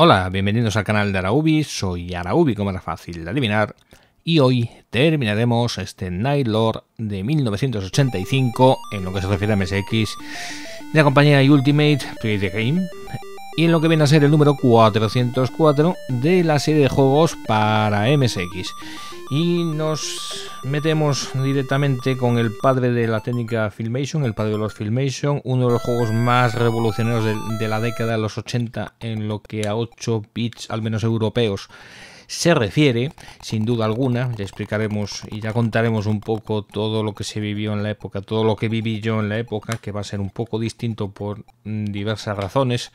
Hola, bienvenidos al canal de Araubi, soy Araubi, como era fácil de adivinar, y hoy terminaremos este Night de 1985 en lo que se refiere a MSX de la compañía Ultimate Play the Game y en lo que viene a ser el número 404 de la serie de juegos para MSX. Y nos metemos directamente con el padre de la técnica Filmation, el padre de los Filmation, uno de los juegos más revolucionarios de, la década de los 80 en lo que a 8 bits, al menos europeos, se refiere, sin duda alguna, ya explicaremos y ya contaremos un poco todo lo que se vivió en la época, todo lo que viví yo en la época, que va a ser un poco distinto por mm, diversas razones,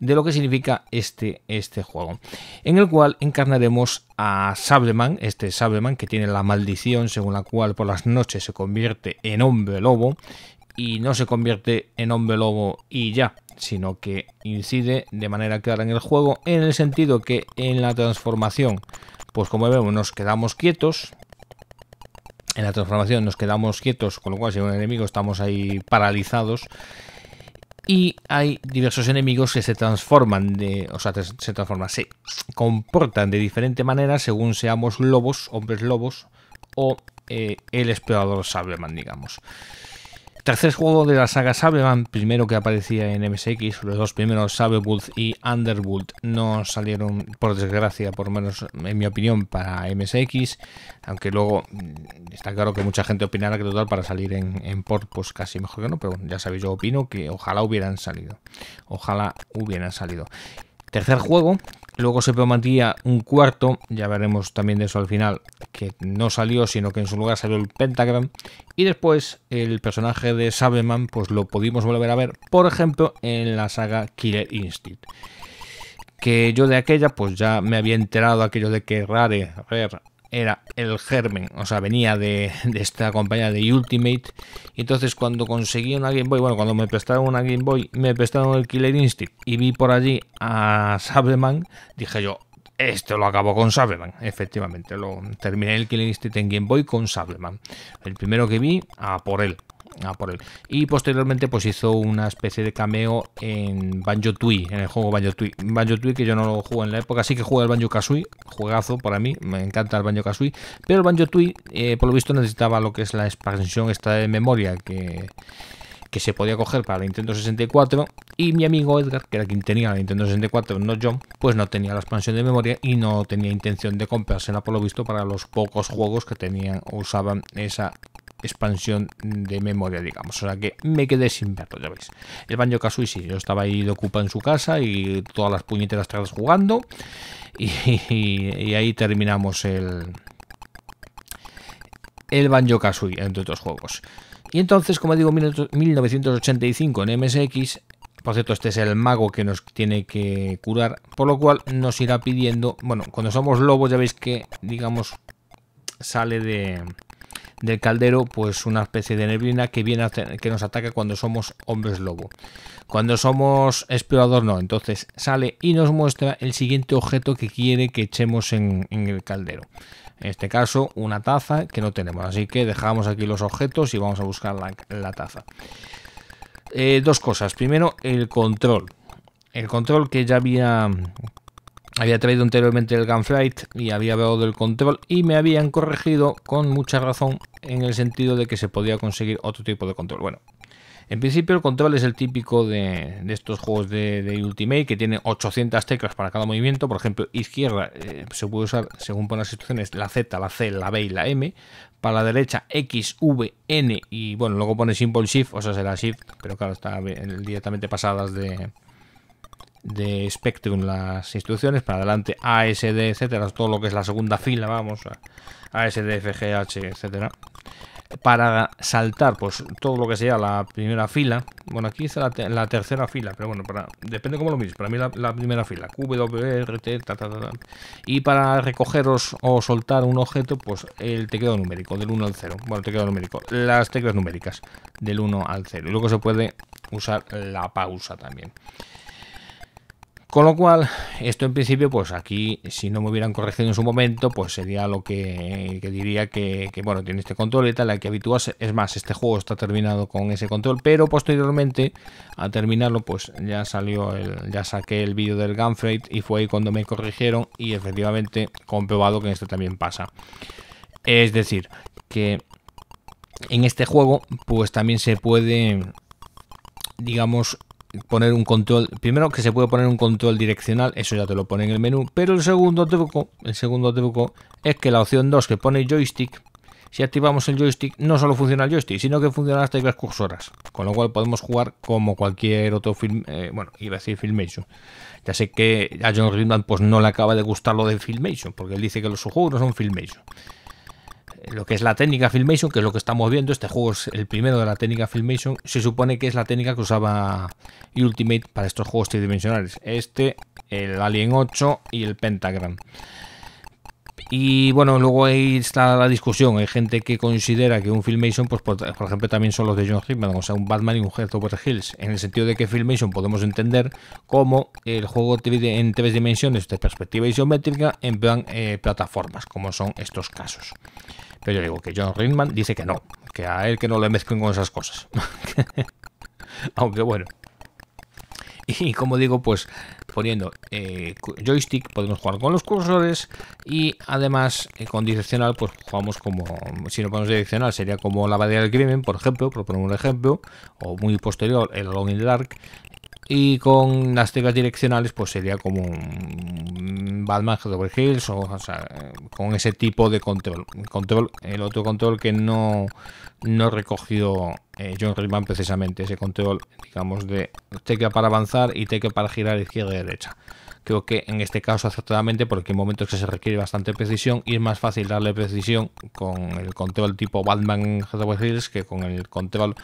de lo que significa este, este juego, en el cual encarnaremos a Sableman, este Sableman que tiene la maldición según la cual por las noches se convierte en hombre lobo y no se convierte en hombre lobo y ya, sino que incide de manera clara en el juego, en el sentido que en la transformación, pues como vemos, nos quedamos quietos. En la transformación nos quedamos quietos, con lo cual si hay un enemigo estamos ahí paralizados. Y hay diversos enemigos que se transforman, de, o sea, se transforman, se comportan de diferente manera según seamos lobos, hombres lobos o eh, el explorador Saberman, digamos. Tercer juego de la saga van primero que aparecía en MSX, los dos primeros Sablewood y Underwood no salieron, por desgracia, por menos en mi opinión, para MSX, aunque luego mm, está claro que mucha gente opinará que total para salir en, en port, pues casi mejor que no, pero ya sabéis, yo opino que ojalá hubieran salido, ojalá hubieran salido. Tercer juego, Luego se prometía un cuarto, ya veremos también de eso al final, que no salió, sino que en su lugar salió el Pentagram. Y después el personaje de sabeman pues lo pudimos volver a ver, por ejemplo, en la saga Killer Instinct. Que yo de aquella, pues ya me había enterado aquello de que Rare, Rare era el germen, o sea, venía de, esta compañía de Ultimate. Y entonces cuando conseguí una Game Boy, bueno, cuando me prestaron una Game Boy, me prestaron el Killer Instinct y vi por allí a Sableman, dije yo, esto lo acabo con Sableman, efectivamente. Lo, terminé el Killer Instinct en Game Boy con Sableman. El primero que vi, a por él. Y posteriormente, pues hizo una especie de cameo en Banjo Tui, en el juego Banjo Tui. Banjo Tui, que yo no lo jugué en la época, Así que jugué el Banjo Kazooie, juegazo para mí, me encanta el Banjo Kazooie. Pero el Banjo Tui, eh, por lo visto, necesitaba lo que es la expansión esta de memoria que que se podía coger para la Nintendo 64 y mi amigo Edgar, que era quien tenía la Nintendo 64, no yo, pues no tenía la expansión de memoria y no tenía intención de comprársela por lo visto para los pocos juegos que tenían usaban esa expansión de memoria, digamos. O sea que me quedé sin verlo, ya veis. El Banjo Kazooie sí, yo estaba ahí de ocupa en su casa y todas las puñeteras tardes jugando. Y, y, ahí terminamos el, el Banjo Kazooie, entre otros juegos. Y entonces, como digo, 1985 en MSX. Por cierto, este es el mago que nos tiene que curar, por lo cual nos irá pidiendo, bueno, cuando somos lobos ya veis que, digamos, sale de, del caldero, pues una especie de neblina que, viene que nos ataca cuando somos hombres lobo. Cuando somos explorador no, entonces sale y nos muestra el siguiente objeto que quiere que echemos en, el caldero. En este caso, una taza que no tenemos, así que dejamos aquí los objetos y vamos a buscar la, taza. Eh, dos cosas. Primero, el control. El control que ya había había traído anteriormente el Gunflight y había hablado del Control y me habían corregido con mucha razón en el sentido de que se podía conseguir otro tipo de control. Bueno, en principio el control es el típico de, estos juegos de, Ultimate que tiene 800 teclas para cada movimiento. Por ejemplo, izquierda eh, se puede usar según ponen las situaciones la Z, la C, la B y la M. Para la derecha X, V, N y bueno, luego pone Simple Shift, o sea será Shift, pero claro, está directamente pasadas de, de Spectrum las instrucciones, para adelante ASD, etcétera, todo lo que es la segunda fila, vamos, ASD, FGH, etcétera. Para saltar, pues todo lo que sea la primera fila, bueno, aquí está la, tercera fila, pero bueno, para, depende cómo lo mires, para mí la, primera fila, QWRT, y para recogeros o soltar un objeto, pues el teclado numérico, del 1 al 0, bueno, el teclado numérico, las teclas numéricas, del 1 al 0, y luego se puede usar la pausa también. Con lo cual, esto en principio, pues aquí, si no me hubieran corregido en su momento, pues sería lo que, diría que, bueno, tiene este control y tal, la que habituarse. Es más, este juego está terminado con ese control, pero posteriormente, al terminarlo, pues ya salió, el, ya saqué el vídeo del Gunfreight y fue ahí cuando me corrigieron y efectivamente comprobado que esto también pasa. Es decir, que en este juego, pues también se puede, digamos, poner un control. Primero que se puede poner un control direccional, eso ya te lo pone en el menú. Pero el segundo truco, el segundo truco es que la opción 2 que pone joystick, si activamos el joystick, no solo funciona el joystick, sino que funcionan las teclas cursoras. Con lo cual podemos jugar como cualquier otro film. Eh, bueno, iba a decir Filmation. Ya sé que a John Ridman pues no le acaba de gustar lo de Filmation, porque él dice que los juegos no son Filmation lo que es la técnica Filmation, que es lo que estamos viendo. Este juego es el primero de la técnica Filmation. Se supone que es la técnica que usaba Ultimate para estos juegos tridimensionales. Este, el Alien 8 y el Pentagram. Y bueno, luego ahí está la discusión. Hay gente que considera que un Filmation, pues por, ejemplo, también son los de John Hickman, o sea, un Batman y un Head Over Hills. En el sentido de que Filmation podemos entender como el juego en tres dimensiones de perspectiva isométrica en plan eh, plataformas, como son estos casos. Pero yo digo que John Ringman dice que no, que a él que no le mezclen con esas cosas. Aunque bueno. Y como digo, pues poniendo eh, joystick podemos jugar con los cursores y además eh, con direccional pues jugamos como, si no ponemos direccional sería como la batalla del crimen, por ejemplo, por poner un ejemplo, o muy posterior el long in the Dark y con las teclas direccionales pues sería como un Batman de Hills o, con ese tipo de control. control el otro control que no, no he recogido eh, John Rayman precisamente, ese control, digamos, de tecla para avanzar y tecla para girar izquierda y derecha. Creo que en este caso acertadamente, porque en momentos que se requiere bastante precisión, y es más fácil darle precisión con el control tipo Batman Hills que con el control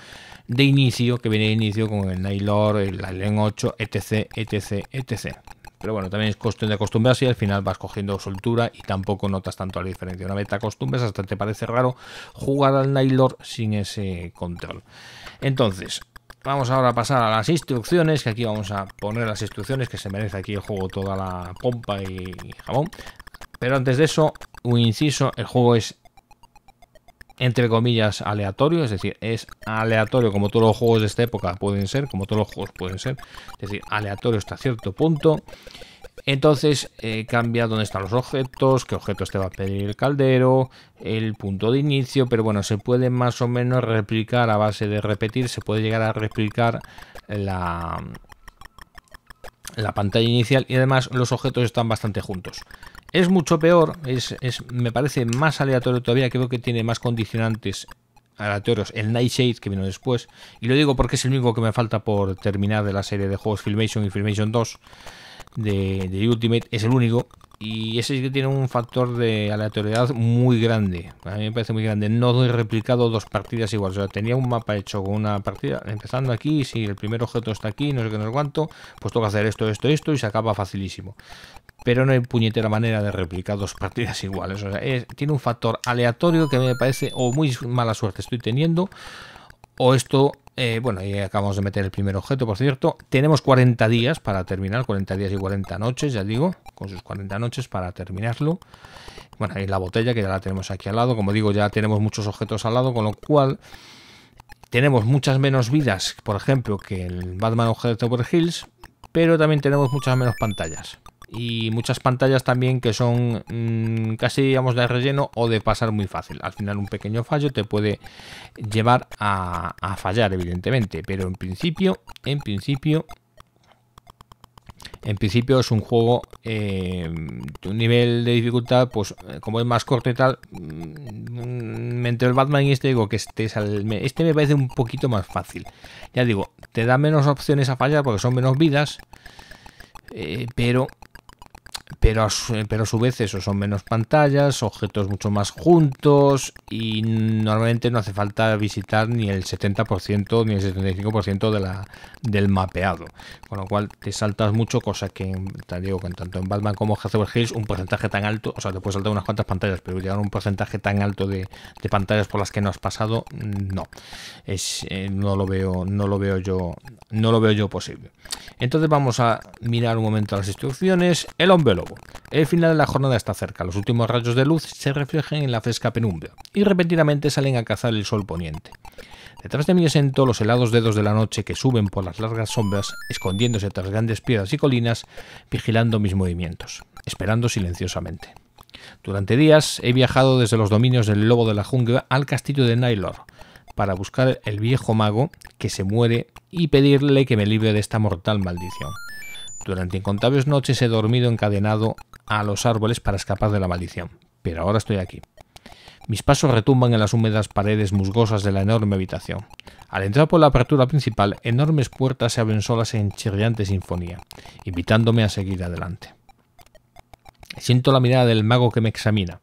de inicio, que viene de inicio con el Nailor, el Alien 8, etc, etc, etc. Pero bueno, también es cuestión de acostumbrarse y al final vas cogiendo soltura y tampoco notas tanto la diferencia. Una vez te acostumbras, hasta te parece raro jugar al Nailor sin ese control. Entonces, Vamos ahora a pasar a las instrucciones, que aquí vamos a poner las instrucciones, que se merece aquí el juego toda la pompa y jabón. Pero antes de eso, un inciso, el juego es entre comillas, aleatorio, es decir, es aleatorio como todos los juegos de esta época pueden ser, como todos los juegos pueden ser, es decir, aleatorio hasta cierto punto. Entonces eh, cambia dónde están los objetos, qué objetos te va a pedir el caldero, el punto de inicio, pero bueno, se puede más o menos replicar a base de repetir, se puede llegar a replicar la, la pantalla inicial y además los objetos están bastante juntos. Es mucho peor, es, es me parece más aleatorio todavía, creo que tiene más condicionantes aleatorios, el Nightshade que vino después, y lo digo porque es el único que me falta por terminar de la serie de juegos Filmation y Filmation 2 de, de Ultimate, es el único, y ese sí que tiene un factor de aleatoriedad muy grande. A mí me parece muy grande. No doy replicado dos partidas iguales, O sea, tenía un mapa hecho con una partida empezando aquí. Si el primer objeto está aquí, no sé qué, no sé cuánto, pues tengo que hacer esto, esto, esto y se acaba facilísimo. Pero no hay puñetera manera de replicar dos partidas iguales. O sea, tiene un factor aleatorio que me parece, o muy mala suerte estoy teniendo, o esto, eh, bueno, y acabamos de meter el primer objeto, por cierto. Tenemos 40 días para terminar, 40 días y 40 noches, ya digo, con sus 40 noches para terminarlo. Bueno, ahí la botella que ya la tenemos aquí al lado. Como digo, ya tenemos muchos objetos al lado, con lo cual tenemos muchas menos vidas, por ejemplo, que el Batman Objeto Over Hills, pero también tenemos muchas menos pantallas y muchas pantallas también que son mm, casi digamos de relleno o de pasar muy fácil. Al final un pequeño fallo te puede llevar a, fallar evidentemente, pero en principio, en principio... En principio es un juego eh, un nivel de dificultad, pues eh, como es más corto y tal, mm, mm, entre el Batman y este digo que este, este me parece un poquito más fácil. Ya digo, te da menos opciones a fallar porque son menos vidas, eh, pero pero a, su, pero su vez eso son menos pantallas, objetos mucho más juntos y normalmente no hace falta visitar ni el 70% ni el 75% de la, del mapeado, con lo cual te saltas mucho, cosa que te digo que tanto en Batman como en Hills un porcentaje tan alto, o sea, te puedes saltar unas cuantas pantallas, pero llegar a un porcentaje tan alto de, pantallas por las que no has pasado, no. Es, eh, no lo veo, no lo veo yo, no lo veo yo posible. Entonces vamos a mirar un momento las instrucciones. El hombre lobo. El final de la jornada está cerca, los últimos rayos de luz se reflejan en la fresca penumbra y repentinamente salen a cazar el sol poniente. Detrás de mí asiento, los helados dedos de la noche que suben por las largas sombras, escondiéndose tras grandes piedras y colinas, vigilando mis movimientos, esperando silenciosamente. Durante días he viajado desde los dominios del lobo de la jungla al castillo de Nailor para buscar el viejo mago que se muere y pedirle que me libre de esta mortal maldición. Durante incontables noches he dormido encadenado a los árboles para escapar de la maldición, pero ahora estoy aquí. Mis pasos retumban en las húmedas paredes musgosas de la enorme habitación. Al entrar por la apertura principal, enormes puertas se abren solas en chirriante sinfonía, invitándome a seguir adelante. Siento la mirada del mago que me examina,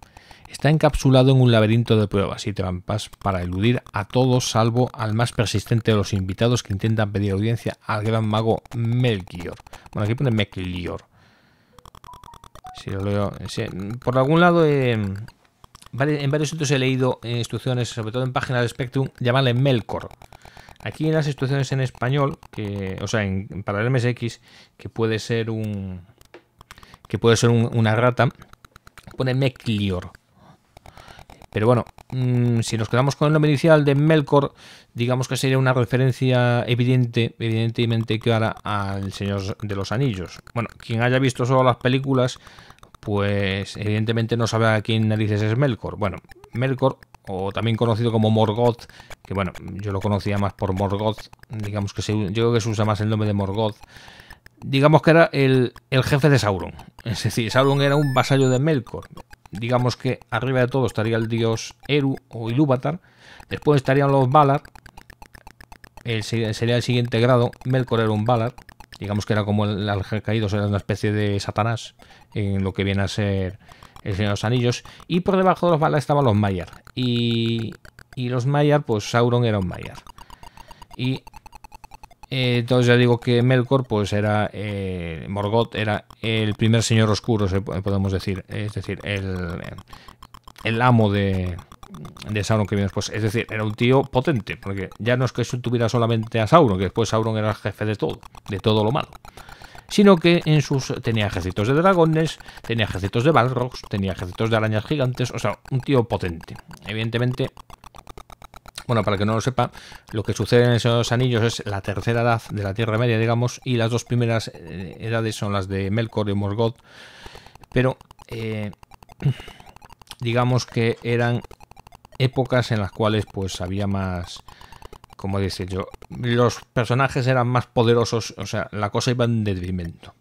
Está encapsulado en un laberinto de pruebas y trampas para eludir a todos salvo al más persistente de los invitados que intentan pedir audiencia al gran mago Melchior. Bueno, aquí pone Melchior. por algún lado, em, en varios sitios he leído eh, instrucciones, sobre todo en páginas de Spectrum, llamarle Melkor. Aquí en las instrucciones en español, que, o sea, en, para el MSX, que puede ser un que puede ser una rata, pone Meclior. Pero bueno, mm, si nos quedamos con el nombre inicial de Melkor, digamos que sería una referencia evidente, evidentemente clara al Señor de los Anillos. Bueno, quien haya visto solo las películas, pues evidentemente no sabe a quién narices es Melkor. Bueno, Melkor, o también conocido como Morgoth, que bueno, yo lo conocía más por Morgoth, digamos que se, yo creo que se usa más el nombre de Morgoth. Digamos que era el jefe de Sauron. Es decir, Sauron era un vasallo de Melkor digamos que arriba de todo estaría el dios Eru o Ilúvatar, después estarían los Valar, el, sería el siguiente grado, Melkor era un Valar, digamos que era como el caído, era una especie de Satanás en lo que viene a ser el Señor de los Anillos, y por debajo de los Valar estaban los Maiar, y, y los Maiar, pues Sauron era un Maiar. Y eh, entonces ya digo que Melkor, pues era eh, Morgoth, era el primer señor oscuro, podemos decir, es decir, el, el amo de, de Sauron que viene después. Es decir, era un tío potente, porque ya no es que tuviera solamente a Sauron, que después Sauron era el jefe de todo, de todo lo malo. Sino que en sus tenía ejércitos de dragones, tenía ejércitos de balrogs, tenía ejércitos de arañas gigantes, o sea, un tío potente. Evidentemente, bueno, para que no lo sepa, lo que sucede en esos anillos es la tercera edad de la Tierra Media, digamos, y las dos primeras eh, edades son las de Melkor y Morgoth, pero eh, digamos que eran épocas en las cuales pues había más, como dice yo, los personajes eran más poderosos, o sea, la cosa iba en detrimento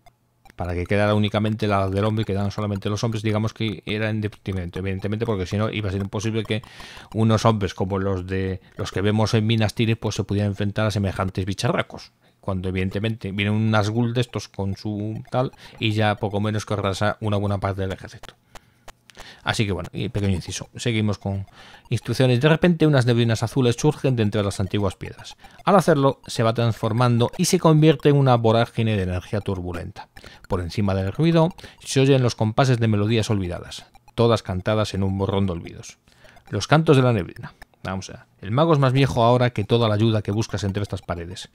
para que quedara únicamente la del hombre y quedaran solamente los hombres, digamos que era independiente, evidentemente, porque si no iba a ser imposible que unos hombres como los de los que vemos en Minas Tirith pues se pudieran enfrentar a semejantes bicharracos. Cuando evidentemente vienen unas gul de estos con su tal y ya poco menos que arrasa una buena parte del ejército. Así que bueno, y pequeño inciso. Seguimos con instrucciones. De repente unas neblinas azules surgen de entre las antiguas piedras. Al hacerlo, se va transformando y se convierte en una vorágine de energía turbulenta. Por encima del ruido se oyen los compases de melodías olvidadas, todas cantadas en un borrón de olvidos. Los cantos de la neblina. Vamos a El mago es más viejo ahora que toda la ayuda que buscas entre estas paredes.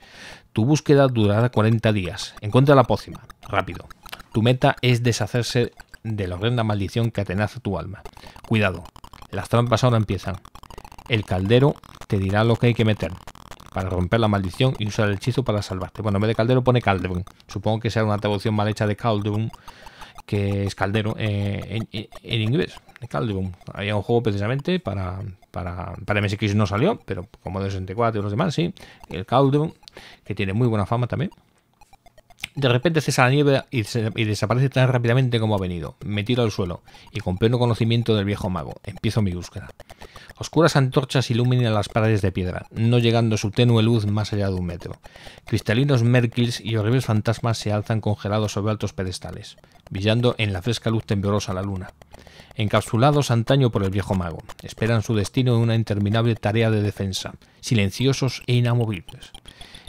Tu búsqueda durará 40 días. Encuentra la pócima. Rápido. Tu meta es deshacerse de la horrenda maldición que atenaza tu alma. Cuidado, las trampas ahora empiezan. El caldero te dirá lo que hay que meter para romper la maldición y usar el hechizo para salvarte. Bueno, en vez de caldero pone Calderon. Supongo que sea una traducción mal hecha de cauldron que es caldero eh, en, inglés. Calderon. Había un juego precisamente para, para, para MSX no salió, pero como de 64 y los demás, sí. El Calderon, que tiene muy buena fama también. De repente cesa la nieve y, desaparece tan rápidamente como ha venido. Me tiro al suelo y con pleno conocimiento del viejo mago empiezo mi búsqueda. Oscuras antorchas iluminan las paredes de piedra, no llegando su tenue luz más allá de un metro. Cristalinos merkils y horribles fantasmas se alzan congelados sobre altos pedestales, brillando en la fresca luz temblorosa la luna. Encapsulados antaño por el viejo mago, esperan su destino en una interminable tarea de defensa, silenciosos e inamovibles.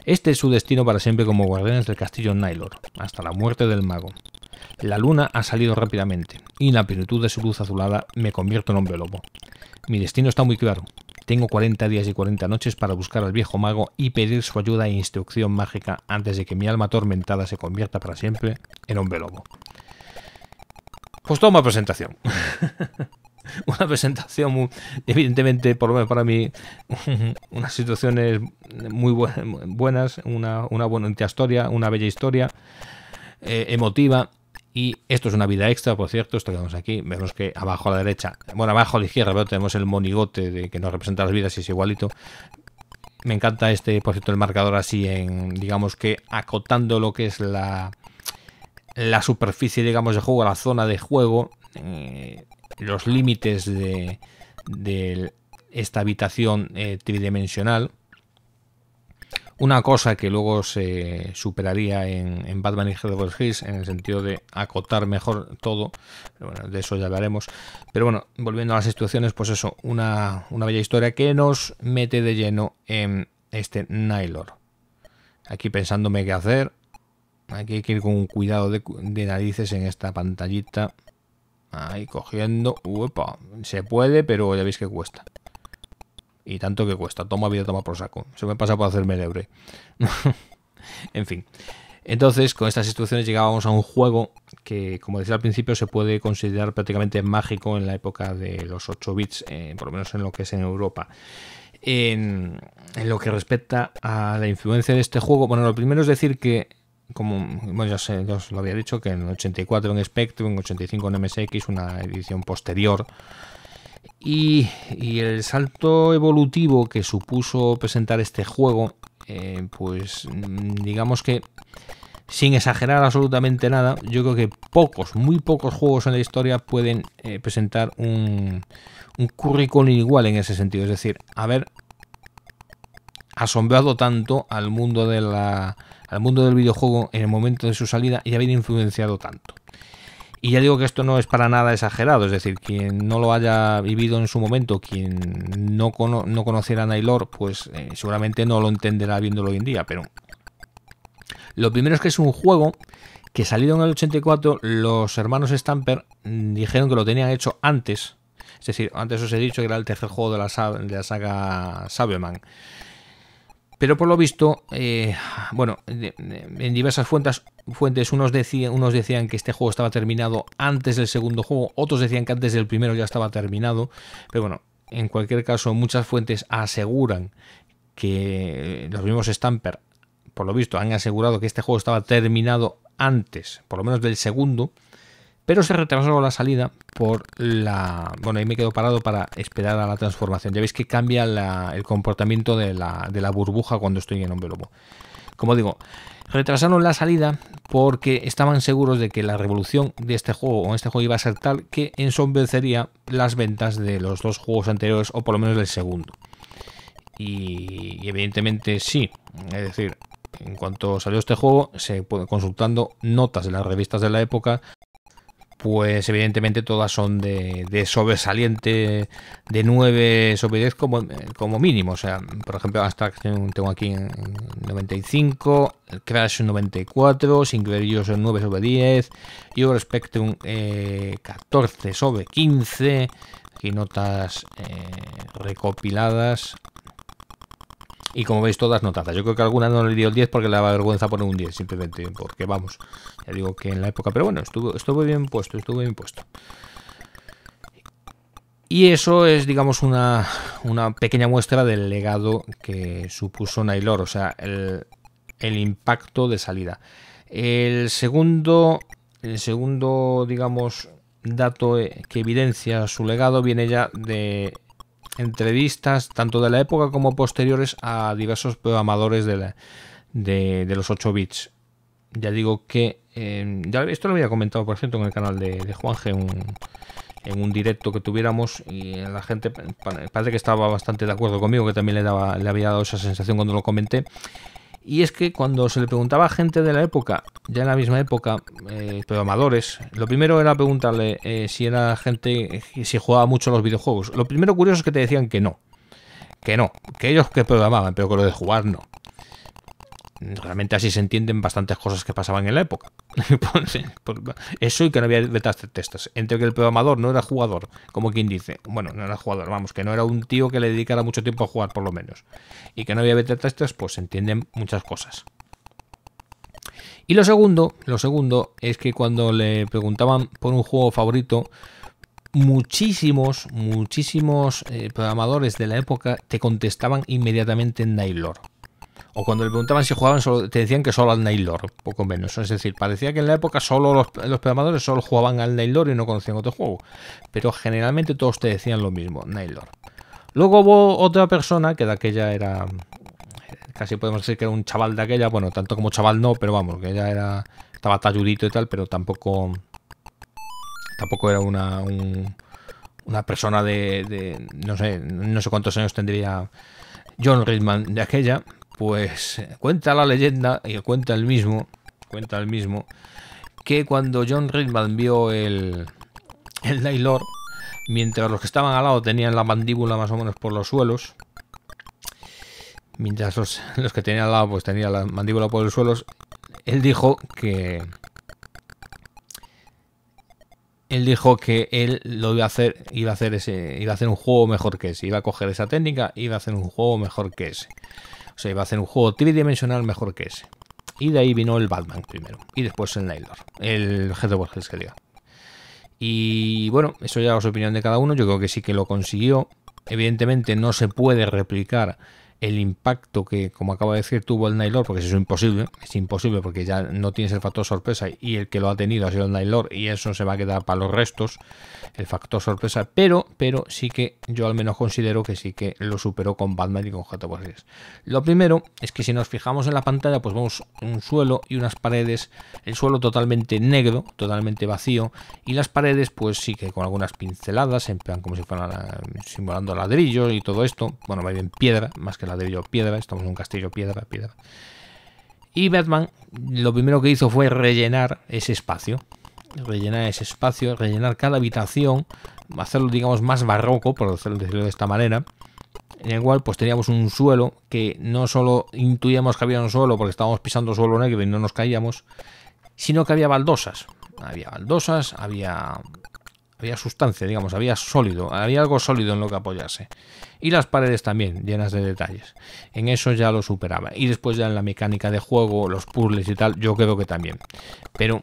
Este es su destino para siempre como guardianes del castillo Nylor, hasta la muerte del mago. La luna ha salido rápidamente, y en la plenitud de su luz azulada me convierto en hombre lobo. Mi destino está muy claro. Tengo 40 días y 40 noches para buscar al viejo mago y pedir su ayuda e instrucción mágica antes de que mi alma atormentada se convierta para siempre en hombre lobo. Pues toma presentación. una presentación, muy, evidentemente, por lo menos para mí, unas situaciones muy buenas, una, una buena historia, una bella historia, eh, emotiva. Y esto es una vida extra, por cierto, esto que vemos aquí, vemos que abajo a la derecha, bueno, abajo a la izquierda, pero tenemos el monigote de que nos representa las vidas y es igualito. Me encanta este, por cierto, el marcador así en, digamos que acotando lo que es la, la superficie, digamos, de juego, la zona de juego, eh, los límites de, esta habitación eh, tridimensional. Una cosa que luego se superaría en, Batman y Heroes Hills en el sentido de acotar mejor todo. de eso ya hablaremos. Pero bueno, volviendo a las situaciones, pues eso, una, una bella historia que nos mete de lleno en este Nylor. Aquí pensándome qué hacer. Aquí hay que ir con cuidado de narices en esta pantallita. Ahí cogiendo. Uepa. Se puede, pero ya veis que cuesta. Y tanto que cuesta. Toma vida, toma por saco. Se me pasa por hacerme el en fin. Entonces, con estas instrucciones llegábamos a un juego que, como decía al principio, se puede considerar prácticamente mágico en la época de los 8 bits, eh, por lo menos en lo que es en Europa. En, en, lo que respecta a la influencia de este juego, bueno, lo primero es decir que como ya, os lo había dicho, que en 84 en Spectrum, en 85 en MSX, una edición posterior. Y, el salto evolutivo que supuso presentar este juego, eh, pues mm, digamos que sin exagerar absolutamente nada, yo creo que pocos, muy pocos juegos en la historia pueden eh, presentar un, un currículum igual en ese sentido. Es decir, haber asombrado tanto al mundo de la al mundo del videojuego en el momento de su salida y haber influenciado tanto. Y ya digo que esto no es para nada exagerado, es decir, quien no lo haya vivido en su momento, quien no, no conociera a pues eh, seguramente no lo entenderá viéndolo hoy en día, pero lo primero es que es un juego que salido en el 84, los hermanos Stamper dijeron que lo tenían hecho antes. Es decir, antes os he dicho que era el tercer juego de la, de la saga Saberman. Pero por lo visto, eh, bueno, en diversas fuentes, fuentes unos, decían, unos decían que este juego estaba terminado antes del segundo juego, otros decían que antes del primero ya estaba terminado. Pero bueno, en cualquier caso, muchas fuentes aseguran que los mismos Stamper, por lo visto, han asegurado que este juego estaba terminado antes, por lo menos del segundo pero se retrasó la salida por la... Bueno, ahí me quedo parado para esperar a la transformación. Ya veis que cambia el comportamiento de la, burbuja cuando estoy en hombre lobo. Como digo, retrasaron la salida porque estaban seguros de que la revolución de este juego o este juego iba a ser tal que ensombrecería las ventas de los dos juegos anteriores o por lo menos del segundo. Y, evidentemente sí, es decir, en cuanto salió este juego, se consultando notas de las revistas de la época, pues evidentemente todas son de, sobresaliente de 9 sobre 10 como, como, mínimo. O sea, por ejemplo, Abstraction tengo aquí en 95, Crash 94, en 9 sobre 10, Your Spectrum eh, 14 sobre 15, aquí notas eh, recopiladas y como veis, todas notadas. Yo creo que alguna no le dio el 10 porque le daba vergüenza poner un 10, simplemente porque vamos. Ya digo que en la época, pero bueno, estuvo, estuvo bien puesto, estuvo bien puesto. Y eso es, digamos, una, pequeña muestra del legado que supuso Nailor, o sea, el, el impacto de salida. El segundo, el segundo, digamos, dato que evidencia su legado viene ya de entrevistas, tanto de la época como posteriores, a diversos programadores de, la, de, los 8 bits. Ya digo que, em, esto lo había comentado, por ejemplo en el canal de, Juanje, un, en un directo que tuviéramos y la gente parece que estaba bastante de acuerdo conmigo, que también le, daba, le había dado esa sensación cuando lo comenté. Y es que cuando se le preguntaba a gente de la época, ya en la misma época, eh, programadores, lo primero era preguntarle eh, si era gente, eh, si jugaba mucho los videojuegos. Lo primero curioso es que te decían que no, que no, que ellos que programaban, pero que lo de jugar no realmente así se entienden bastantes cosas que pasaban en la época. Eso y que no había beta textos. Entre que el programador no era jugador, como quien dice, bueno, no era jugador, vamos, que no era un tío que le dedicara mucho tiempo a jugar, por lo menos. Y que no había beta textos, pues se entienden muchas cosas. Y lo segundo, lo segundo es que cuando le preguntaban por un juego favorito, muchísimos, muchísimos eh, programadores de la época te contestaban inmediatamente en Nailor. O cuando le preguntaban si jugaban, te decían que solo al Nailor, poco menos. Es decir, parecía que en la época solo los, programadores solo jugaban al Nailor y no conocían otro juego. Pero generalmente todos te decían lo mismo, Nailor. Luego hubo otra persona que de aquella era. Casi podemos decir que era un chaval de aquella. Bueno, tanto como chaval no, pero vamos, que ella era. Estaba talludito y tal, pero tampoco. Tampoco era una. una persona de, No sé, no sé cuántos años tendría John Ridman de aquella. Pues cuenta la leyenda, y cuenta el mismo, cuenta el mismo, que cuando John Ridman vio el, el mientras los que estaban al lado tenían la mandíbula más o menos por los suelos, mientras los, que tenían al lado pues tenían la mandíbula por los suelos, él dijo que... Él dijo que él lo iba a hacer, iba a hacer ese, iba a hacer un juego mejor que ese, iba a coger esa técnica, iba a hacer un juego mejor que ese se iba a hacer un juego tridimensional mejor que ese. Y de ahí vino el Batman primero. Y después el Nailor. El Head of que diga. Y bueno, eso ya es opinión de cada uno. Yo creo que sí que lo consiguió. Evidentemente no se puede replicar el impacto que, como acabo de decir, tuvo el Nailor, porque eso es imposible, es imposible porque ya no tienes el factor sorpresa y el que lo ha tenido ha sido el Nailor y eso se va a quedar para los restos, el factor sorpresa, pero, pero sí que yo al menos considero que sí que lo superó con Batman y con Jato Lo primero es que si nos fijamos en la pantalla, pues vemos un suelo y unas paredes, el suelo totalmente negro, totalmente vacío, y las paredes pues sí que con algunas pinceladas, en plan como si fueran simulando ladrillos y todo esto, bueno, va bien piedra, más que piedra, estamos en un castillo piedra, piedra. Y Batman lo primero que hizo fue rellenar ese espacio, rellenar ese espacio, rellenar cada habitación, hacerlo digamos más barroco, por decirlo de esta manera, en el cual pues teníamos un suelo que no solo intuíamos que había un suelo porque estábamos pisando suelo negro y no nos caíamos, sino que había baldosas. Había baldosas, había había sustancia, digamos, había sólido, había algo sólido en lo que apoyarse. Y las paredes también, llenas de detalles. En eso ya lo superaba. Y después ya en la mecánica de juego, los puzzles y tal, yo creo que también. Pero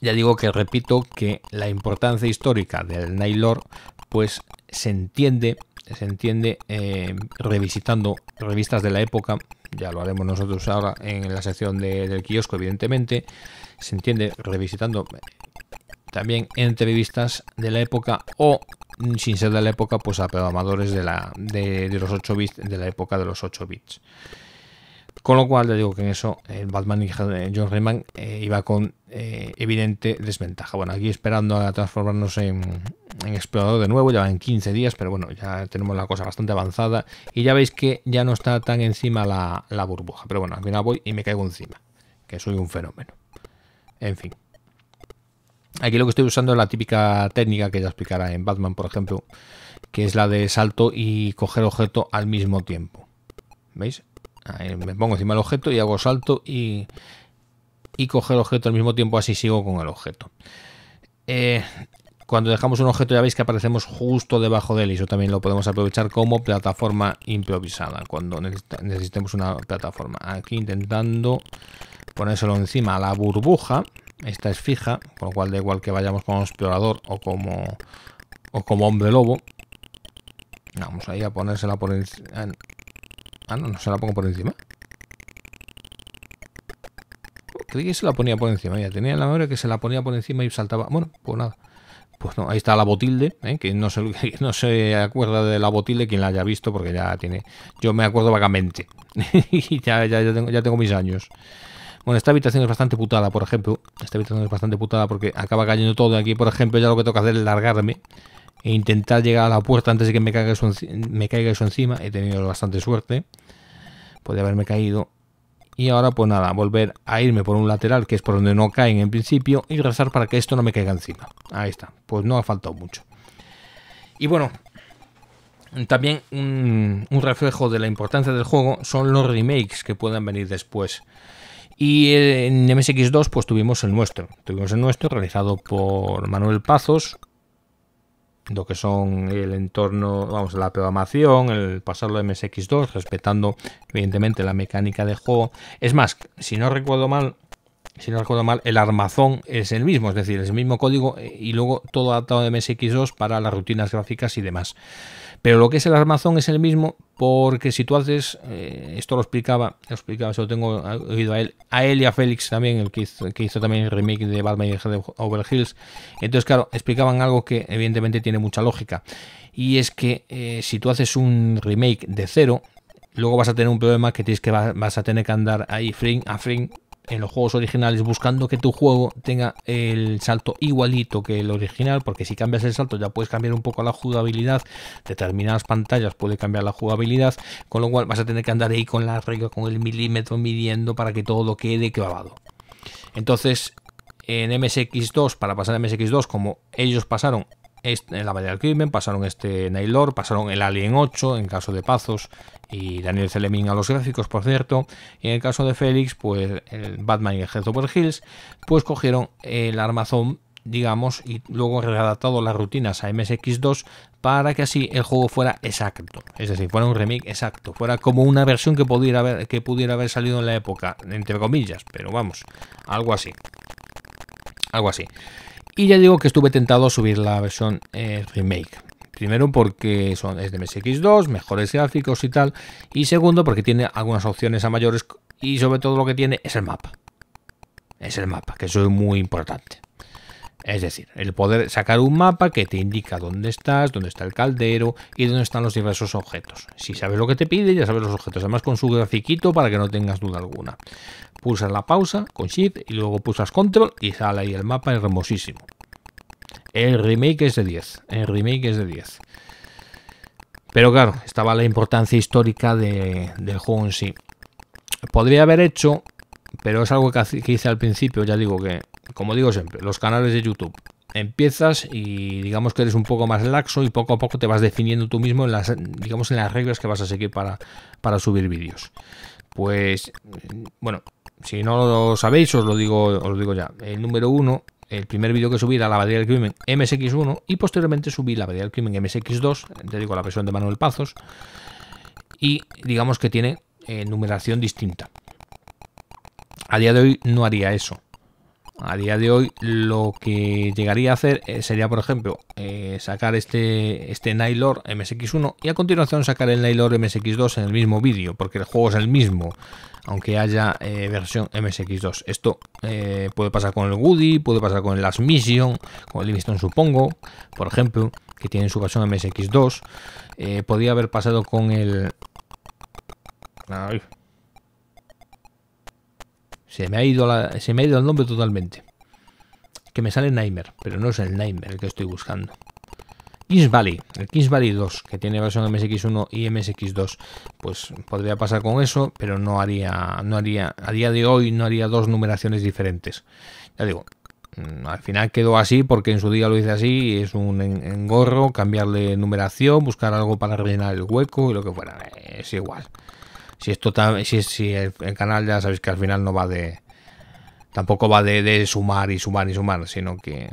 ya digo que repito que la importancia histórica del Nailor, pues se entiende, se entiende eh, revisitando revistas de la época, ya lo haremos nosotros ahora en la sección del kiosco, evidentemente, se entiende revisitando también entrevistas de la época o mm, sin ser de la época, pues a programadores de, la, de, los 8 bits, de la época de los 8 bits. Con lo cual, le digo que en eso el eh, Batman y eh, John Rayman eh, iba con evidente desventaja. Bueno, aquí esperando a transformarnos en, explorador de nuevo, ya van 15 días, pero bueno, ya tenemos la cosa bastante avanzada y ya veis que ya no está tan encima la, la burbuja. Pero bueno, al final voy y me caigo encima, que soy un fenómeno. En fin. Aquí lo que estoy usando es la típica técnica que ya explicará en Batman, por ejemplo, que es la de salto y coger objeto al mismo tiempo. ¿Veis? Ahí me pongo encima del objeto y hago salto y, y coger objeto al mismo tiempo, así sigo con el objeto. Eh, cuando dejamos un objeto ya veis que aparecemos justo debajo de él y eso también lo podemos aprovechar como plataforma improvisada cuando necesitemos una plataforma. Aquí intentando ponérselo encima a la burbuja esta es fija, con lo cual da igual que vayamos como explorador o como, como hombre lobo. Vamos ahí a ponérsela por encima. Ah, ah, no, no se la pongo por encima. Creí que se la ponía por encima. Ya tenía la memoria que se la ponía por encima y saltaba. Bueno, pues nada. Pues no, ahí está la botilde, ¿eh? que no se, no acuerda de la botilde quien la haya visto, porque ya tiene. Yo me acuerdo vagamente. ya, ya tengo mis años. Bueno, esta habitación es bastante putada, por ejemplo. Esta habitación es bastante putada porque acaba cayendo todo. Aquí, por ejemplo, ya lo que que hacer es largarme e intentar llegar a la puerta antes de que me caiga eso, encima. He tenido bastante suerte. Podría haberme caído. Y ahora, pues nada, volver a irme por un lateral, que es por donde no caen en principio, y rezar para que esto no me caiga encima. Ahí está. Pues no ha faltado mucho. Y bueno, también un, un reflejo de la importancia del juego son los remakes que puedan venir después. Y eh, en MSX2 pues tuvimos el nuestro, tuvimos el nuestro realizado por Manuel Pazos, lo que son el entorno, vamos, la programación, el pasarlo a MSX2, respetando evidentemente la mecánica de juego. Es más, si no recuerdo mal, si no recuerdo mal, el armazón es el mismo, es decir, es el mismo código eh, y luego todo adaptado de MSX2 para las rutinas gráficas y demás. Pero lo que es el armazón es el mismo porque si tú haces, eh, esto lo explicaba, lo explicaba, se lo tengo oído a él, a él y a Félix también, el que hizo, también el remake de Batman y de Over Hills. Entonces, claro, explicaban algo que evidentemente tiene mucha lógica. Y es que eh, si tú haces un remake de cero, luego vas a tener un problema que tienes que vas a tener que andar ahí frame a fring en los juegos originales buscando que tu juego tenga el salto igualito que el original, porque si cambias el salto ya puedes cambiar un poco la jugabilidad, determinadas pantallas puede cambiar la jugabilidad, con lo cual vas a tener que andar ahí con la regla, con el milímetro midiendo para que todo quede clavado. Entonces, en MSX2, para pasar a MSX2, como ellos pasaron en la batalla del crimen, pasaron este Nailor, pasaron el Alien 8 en caso de Pazos y Daniel Celemín a los gráficos, por cierto, y en el caso de Félix, pues el Batman y el Head Hills, pues cogieron el armazón, digamos, y luego readaptado las rutinas a MSX2 para que así el juego fuera exacto, es decir, fuera un remake exacto, fuera como una versión que pudiera que pudiera haber salido en la época, entre comillas, pero vamos, algo así. Algo así. Y ya digo que estuve tentado a subir la versión eh, remake. Primero porque son, es de MSX2, mejores gráficos y tal. Y segundo porque tiene algunas opciones a mayores. Y sobre todo lo que tiene es el mapa. Es el mapa, que eso es muy importante. Es decir, el poder sacar un mapa que te indica dónde estás, dónde está el caldero y dónde están los diversos objetos. Si sabes lo que te pide, ya sabes los objetos. Además con su grafiquito para que no tengas duda alguna. Pulsas la pausa con Shift y luego pulsas Control y sale ahí el mapa hermosísimo. El remake es de 10. El remake es de 10. Pero claro, estaba la importancia histórica de, del juego en sí. Podría haber hecho, pero es algo que hice al principio, ya digo que como digo siempre, los canales de YouTube. Empiezas y digamos que eres un poco más laxo y poco a poco te vas definiendo tú mismo en las, digamos, en las reglas que vas a seguir para, subir vídeos. Pues, mm, bueno, si no lo sabéis, os lo digo, os lo digo ya. El número uno, el primer vídeo que subí era la Badía del crimen MSX1 y posteriormente subí la Badía del crimen MSX2, te digo la versión de Manuel Pazos, y digamos que tiene eh, numeración distinta. A día de hoy no haría eso a día de hoy lo que llegaría a hacer eh, sería, por ejemplo, eh, sacar este, este Nylor MSX1 y a continuación sacar el Nylor MSX2 en el mismo vídeo, porque el juego es el mismo, aunque haya eh, versión MSX2. Esto puede pasar con el Woody, puede pasar con el Last Mission, con el Livingstone supongo, por ejemplo, que tiene su versión MSX2. podría haber pasado con el... Se me ha ido, el nombre totalmente. Que me sale Nightmare, pero no es el Nightmare el que estoy buscando. Kings Valley, el Kings Valley 2, que tiene versión MSX1 y MSX2, pues podría pasar con eso, pero no haría, no haría, a día de hoy no haría dos numeraciones diferentes. Ya digo, mm, al final quedó así porque en su día lo hice así, es un engorro, cambiarle numeración, buscar algo para rellenar el hueco y lo que fuera, es igual. Si esto si, el, canal ya sabéis que al final no va de. Tampoco va de, sumar y sumar y sumar, sino que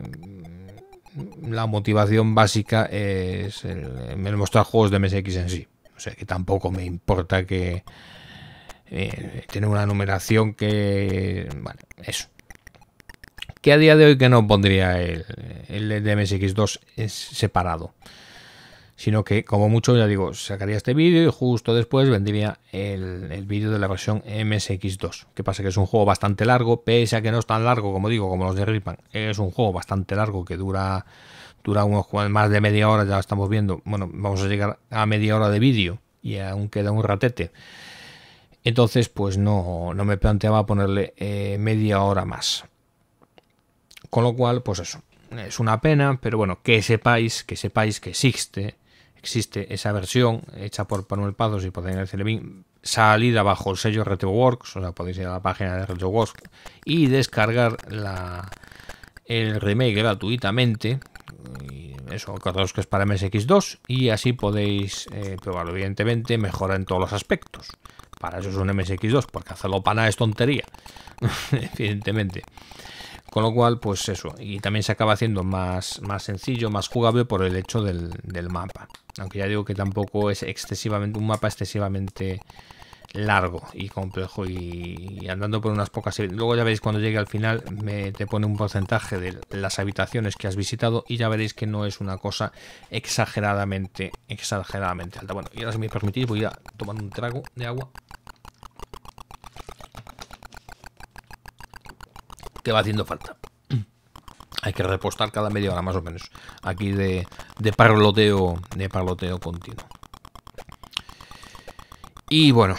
la motivación básica es el, mostrar juegos de MSX en sí. O sea que tampoco me importa que eh, una numeración que. Vale, eso. Que a día de hoy que no pondría el, el de MSX2 separado sino que como mucho, ya digo, sacaría este vídeo y justo después vendría el, vídeo de la versión MSX2. Que pasa que es un juego bastante largo, pese a que no es tan largo, como digo, como los de Ripan, es un juego bastante largo que dura, dura unos, más de media hora, ya lo estamos viendo. Bueno, vamos a llegar a media hora de vídeo y aún queda un ratete. Entonces, pues no, no me planteaba ponerle eh, media hora más. Con lo cual, pues eso. Es una pena, pero bueno, que sepáis, que sepáis que existe existe esa versión hecha por Manuel Pazos y por Daniel Celebín, salida bajo el sello RetroWorks, o sea, podéis ir a la página de RetroWorks y descargar la, el remake gratuitamente. eso, acordaos que es para MSX2 y así podéis eh, probarlo, evidentemente, mejora en todos los aspectos. Para eso es un MSX2, porque hacerlo para nada es tontería, evidentemente. Con lo cual, pues eso. Y también se acaba haciendo más, más sencillo, más jugable por el hecho del, mapa. Aunque ya digo que tampoco es excesivamente un mapa excesivamente largo y complejo y, andando por unas pocas. Luego ya veréis cuando llegue al final te pone un porcentaje de las habitaciones que has visitado y ya veréis que no es una cosa exageradamente, exageradamente alta. Bueno, y ahora si me permitís voy a tomar un trago de agua. que va haciendo falta. Hay que repostar cada media hora más o menos. Aquí de, de parloteo, de parloteo continuo. Y bueno,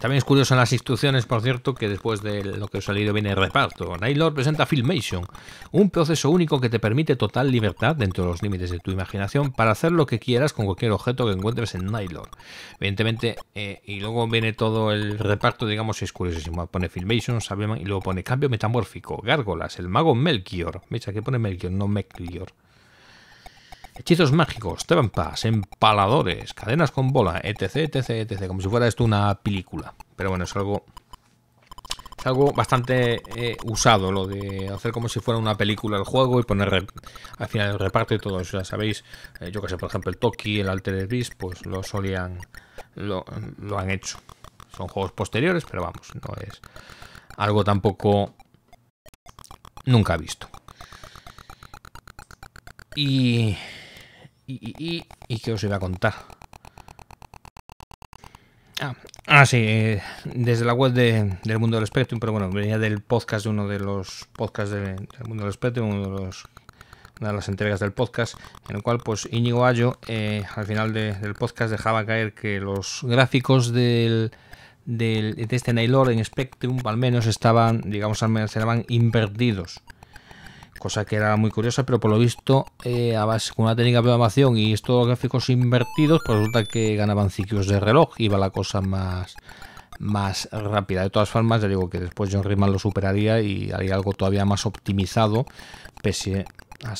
también es curioso en las instrucciones, por cierto, que después de lo que os he leído viene el reparto. Naylor presenta Filmation, un proceso único que te permite total libertad dentro de los límites de tu imaginación para hacer lo que quieras con cualquier objeto que encuentres en Naylor. Evidentemente, eh, y luego viene todo el reparto, digamos, es curiosísimo. Pone Filmation, y luego pone Cambio Metamórfico, Gárgolas, el mago Melchior. mecha que pone Melchior, no Melchior. Hechizos mágicos, trampas, empaladores, cadenas con bola, etc, etc, etc. Como si fuera esto una película. Pero bueno, es algo es algo bastante eh, usado lo de hacer como si fuera una película el juego y poner al final el reparto y todo eso, ya sabéis, eh, yo que sé, por ejemplo el Toki, el Altered Beast, pues lo solían, lo, han hecho. Son juegos posteriores, pero vamos, no es algo tampoco nunca visto. Y y, y, qué os iba a contar. Ah, ah sí, eh, desde la web del mundo del Spectrum, pero bueno, venía del podcast de uno de los podcasts del mundo del Spectrum, de una de las entregas del podcast, en el cual pues Íñigo Ayo eh, al final del podcast dejaba caer que los gráficos de este Nailor en Spectrum al menos estaban, digamos, al menos estaban invertidos cosa que era muy curiosa, pero por lo visto, eh, con una técnica de programación y estos gráficos invertidos, pues resulta que ganaban ciclos de reloj, iba la cosa más, más rápida. De todas formas, ya digo que después John Riemann lo superaría y haría algo todavía más optimizado, pese a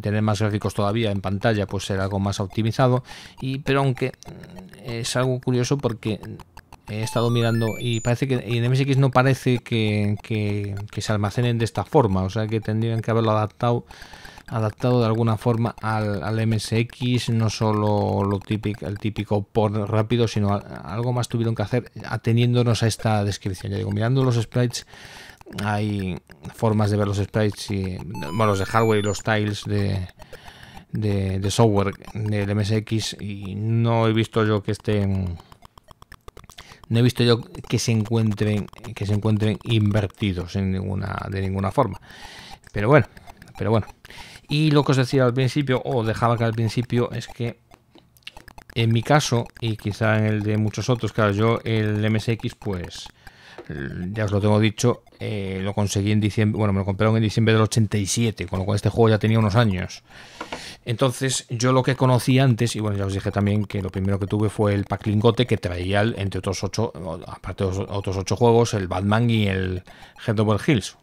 tener más gráficos todavía en pantalla, pues será algo más optimizado. Y, pero aunque mm, es algo curioso porque he estado mirando y parece que en MSX no parece que, se almacenen de esta forma, o sea que tendrían que haberlo adaptado adaptado de alguna forma al, MSX, no solo lo típico, el típico por rápido, sino algo más tuvieron que hacer ateniéndonos a esta descripción. Ya digo, mirando los sprites hay formas de ver los sprites y bueno, los de hardware y los tiles de, de, de software del MSX y no he visto yo que estén no he visto yo que se encuentren, que se encuentren invertidos en ninguna, de ninguna forma. Pero bueno, pero bueno. Y lo que os decía al principio, o dejaba que al principio, es que en mi caso, y quizá en el de muchos otros, claro, yo el MSX, pues ya os lo tengo dicho, eh, lo conseguí en diciembre, bueno, me lo compraron en diciembre del 87, con lo cual este juego ya tenía unos años. Entonces, yo lo que conocí antes, y bueno, ya os dije también que lo primero que tuve fue el pack lingote que traía, entre otros ocho, aparte de otros ocho juegos, el Batman y el Head Hills.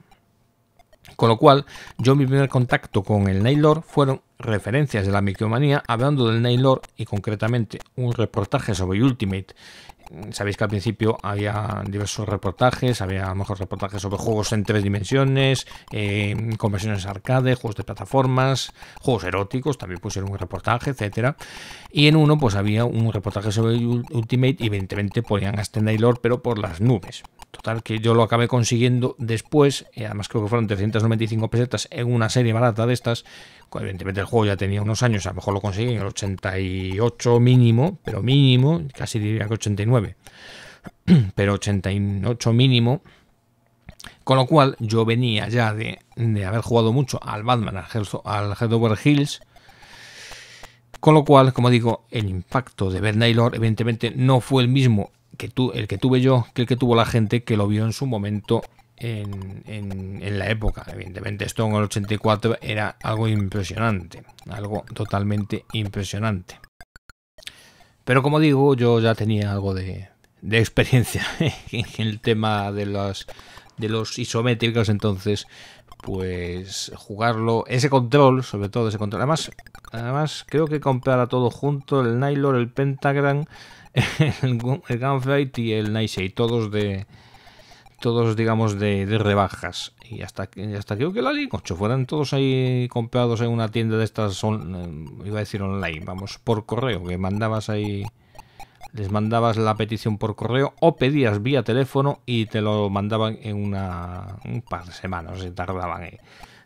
Con lo cual, yo mi primer contacto con el Nailor fueron referencias de la micromanía hablando del Nailor y concretamente un reportaje sobre Ultimate Sabéis que al principio había diversos reportajes, había a lo mejor reportajes sobre juegos en tres dimensiones, eh, conversiones arcade, juegos de plataformas, juegos eróticos, también pusieron un reportaje, etcétera. Y en uno pues había un reportaje sobre Ultimate y evidentemente ponían a Stendhalor, pero por las nubes. Total que yo lo acabé consiguiendo después, eh, además creo que fueron 395 pesetas en una serie barata de estas Evidentemente el juego ya tenía unos años, a lo mejor lo conseguí en el 88 mínimo, pero mínimo, casi diría que 89, pero 88 mínimo. Con lo cual yo venía ya de, haber jugado mucho al Batman, al, al Head Hills, con lo cual, como digo, el impacto de Ben Naylor evidentemente no fue el mismo que el que tuve yo que el que tuvo la gente que lo vio en su momento en, la época. Evidentemente esto en el 84 era algo impresionante, algo totalmente impresionante. Pero como digo, yo ya tenía algo de, experiencia en el tema de los, de los isométricos, entonces pues jugarlo, ese control, sobre todo ese control. Además, además creo que comprará todo junto, el Nylor, el Pentagram, el, el y el Nightshade, todos de, todos, digamos, de, rebajas. Y hasta, hasta creo que la digo, fueran todos ahí comprados en una tienda de estas, son eh, iba a decir online, vamos, por correo, que mandabas ahí, les mandabas la petición por correo o pedías vía teléfono y te lo mandaban en una, un par de semanas, se tardaban. Eh.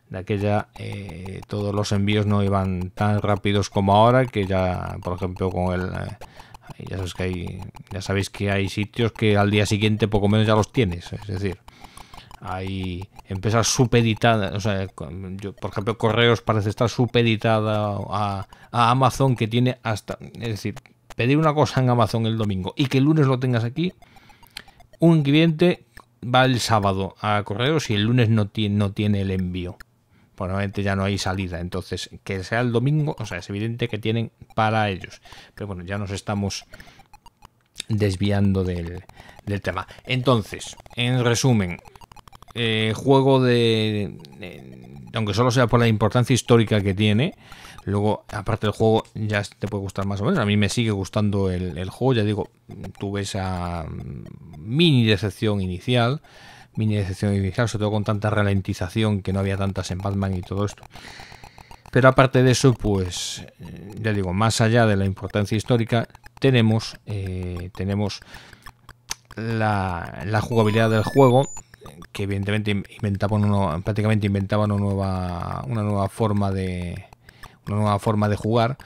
De aquella, eh, todos los envíos no iban tan rápidos como ahora, que ya, por ejemplo, con el. Ya, sabéis que hay sitios que al día siguiente poco menos ya los tienes. Es decir, hay empresas supeditadas, o por ejemplo, Correos parece estar supeditada a, a, Amazon que tiene hasta, es decir, pedir una cosa en Amazon el domingo y que el lunes lo tengas aquí, un cliente va el sábado a Correos y el lunes no tiene, no tiene el envío probablemente ya no hay salida. Entonces, que sea el domingo, o sea, es evidente que tienen para ellos. Pero bueno, ya nos estamos desviando del, tema. Entonces, en resumen, eh, juego de, aunque solo sea por la importancia histórica que tiene, luego, aparte del juego, ya te puede gustar más o menos. A mí me sigue gustando el, el juego, ya digo, tuve esa mm, mini decepción inicial mini decepción inicial, sobre todo con tanta ralentización que no había tantas en Batman y todo esto. Pero aparte de eso, pues eh, ya digo, más allá de la importancia histórica, tenemos, eh, tenemos la, jugabilidad del juego, que evidentemente prácticamente inventaban una nueva, una nueva forma de una nueva forma de jugar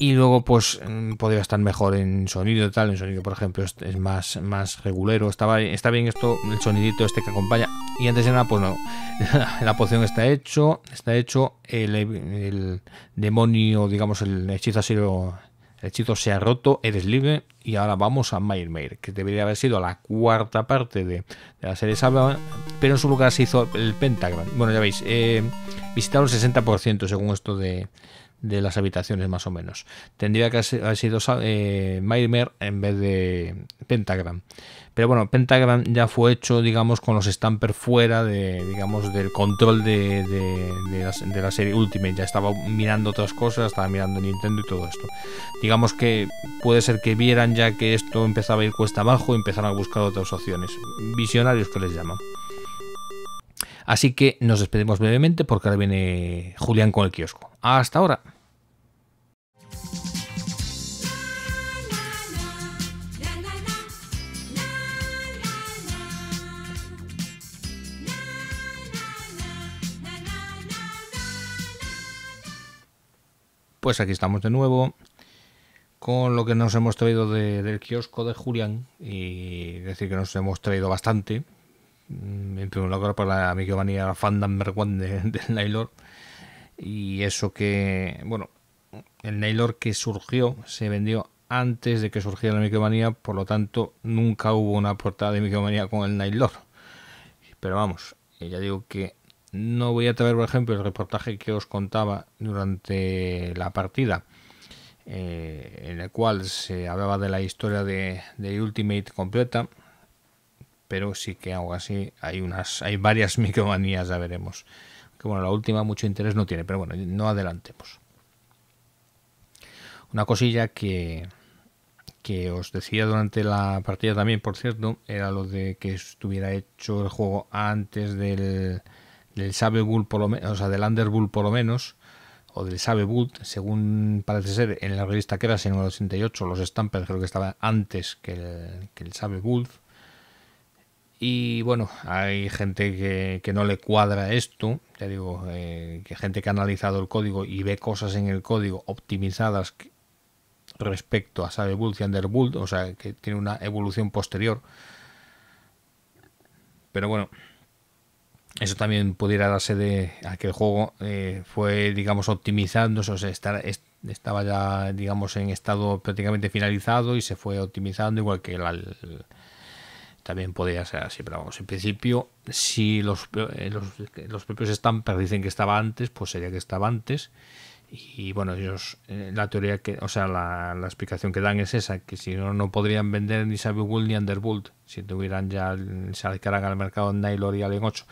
y luego pues podría estar mejor en sonido y tal, en sonido por ejemplo es, más, más regulero, estaba, está bien esto, el sonidito este que acompaña y antes de nada pues no, la poción está hecho, está hecho el, demonio, digamos el hechizo ha sido, el hechizo se ha roto, eres libre y ahora vamos a mail que debería haber sido la cuarta parte de, la serie pero en su lugar se hizo el Pentagram. bueno ya veis, eh, Visitaron 60% según esto de de las habitaciones más o menos. Tendría que haber sido eh, en vez de Pentagram. Pero bueno, Pentagram ya fue hecho, digamos, con los Stamper fuera de, digamos, del control de, la, de la, serie Ultimate. Ya estaba mirando otras cosas, estaba mirando Nintendo y todo esto. Digamos que puede ser que vieran ya que esto empezaba a ir cuesta abajo y empezaron a buscar otras opciones. Visionarios que les llaman. Así que nos despedimos brevemente porque ahora viene Julián con el kiosco. Hasta ahora. Pues aquí estamos de nuevo con lo que nos hemos traído del kiosco de Julián y decir que nos hemos traído bastante. Mm, en primer lugar, para la que vanía fandom de, del Nailor y eso que, bueno, el Nailor que surgió se vendió antes de que surgiera la micromanía, por lo tanto nunca hubo una portada de micromanía con el Nailor. Pero vamos, eh, ya digo que no voy a traer, por ejemplo, el reportaje que os contaba durante la partida, eh, en el cual se hablaba de la historia de, Ultimate completa, pero sí que hago así hay, unas, hay varias micromanías, ya veremos que bueno, la última mucho interés no tiene, pero bueno, no adelantemos. Una cosilla que, que os decía durante la partida también, por cierto, era lo de que estuviera hecho el juego antes del, Sabe Bull por lo menos, o sea, del Underbull por lo menos, o del Sabe Bull, según parece ser en la revista que era, en el 88, los Stampers creo que estaba antes que el, que Bull. Sabe y bueno, hay gente que, no le cuadra esto, ya digo, eh, que gente que ha analizado el código y ve cosas en el código optimizadas respecto a Sabebuild y UnderBull o sea, que tiene una evolución posterior. Pero bueno, eso también pudiera darse de a que el juego eh, fue, digamos, optimizando o sea, estaba ya, digamos, en estado prácticamente finalizado y se fue optimizando, igual que la, también podría ser así, pero vamos, en principio, si los, eh, los, propios Stampers dicen que estaba antes, pues sería que estaba antes. Y bueno, ellos, eh, la teoría que, o sea, la, explicación que dan es esa, que si no, no podrían vender ni Sabiwool ni Underbolt, si tuvieran ya, se al mercado Nylor y Alien 8.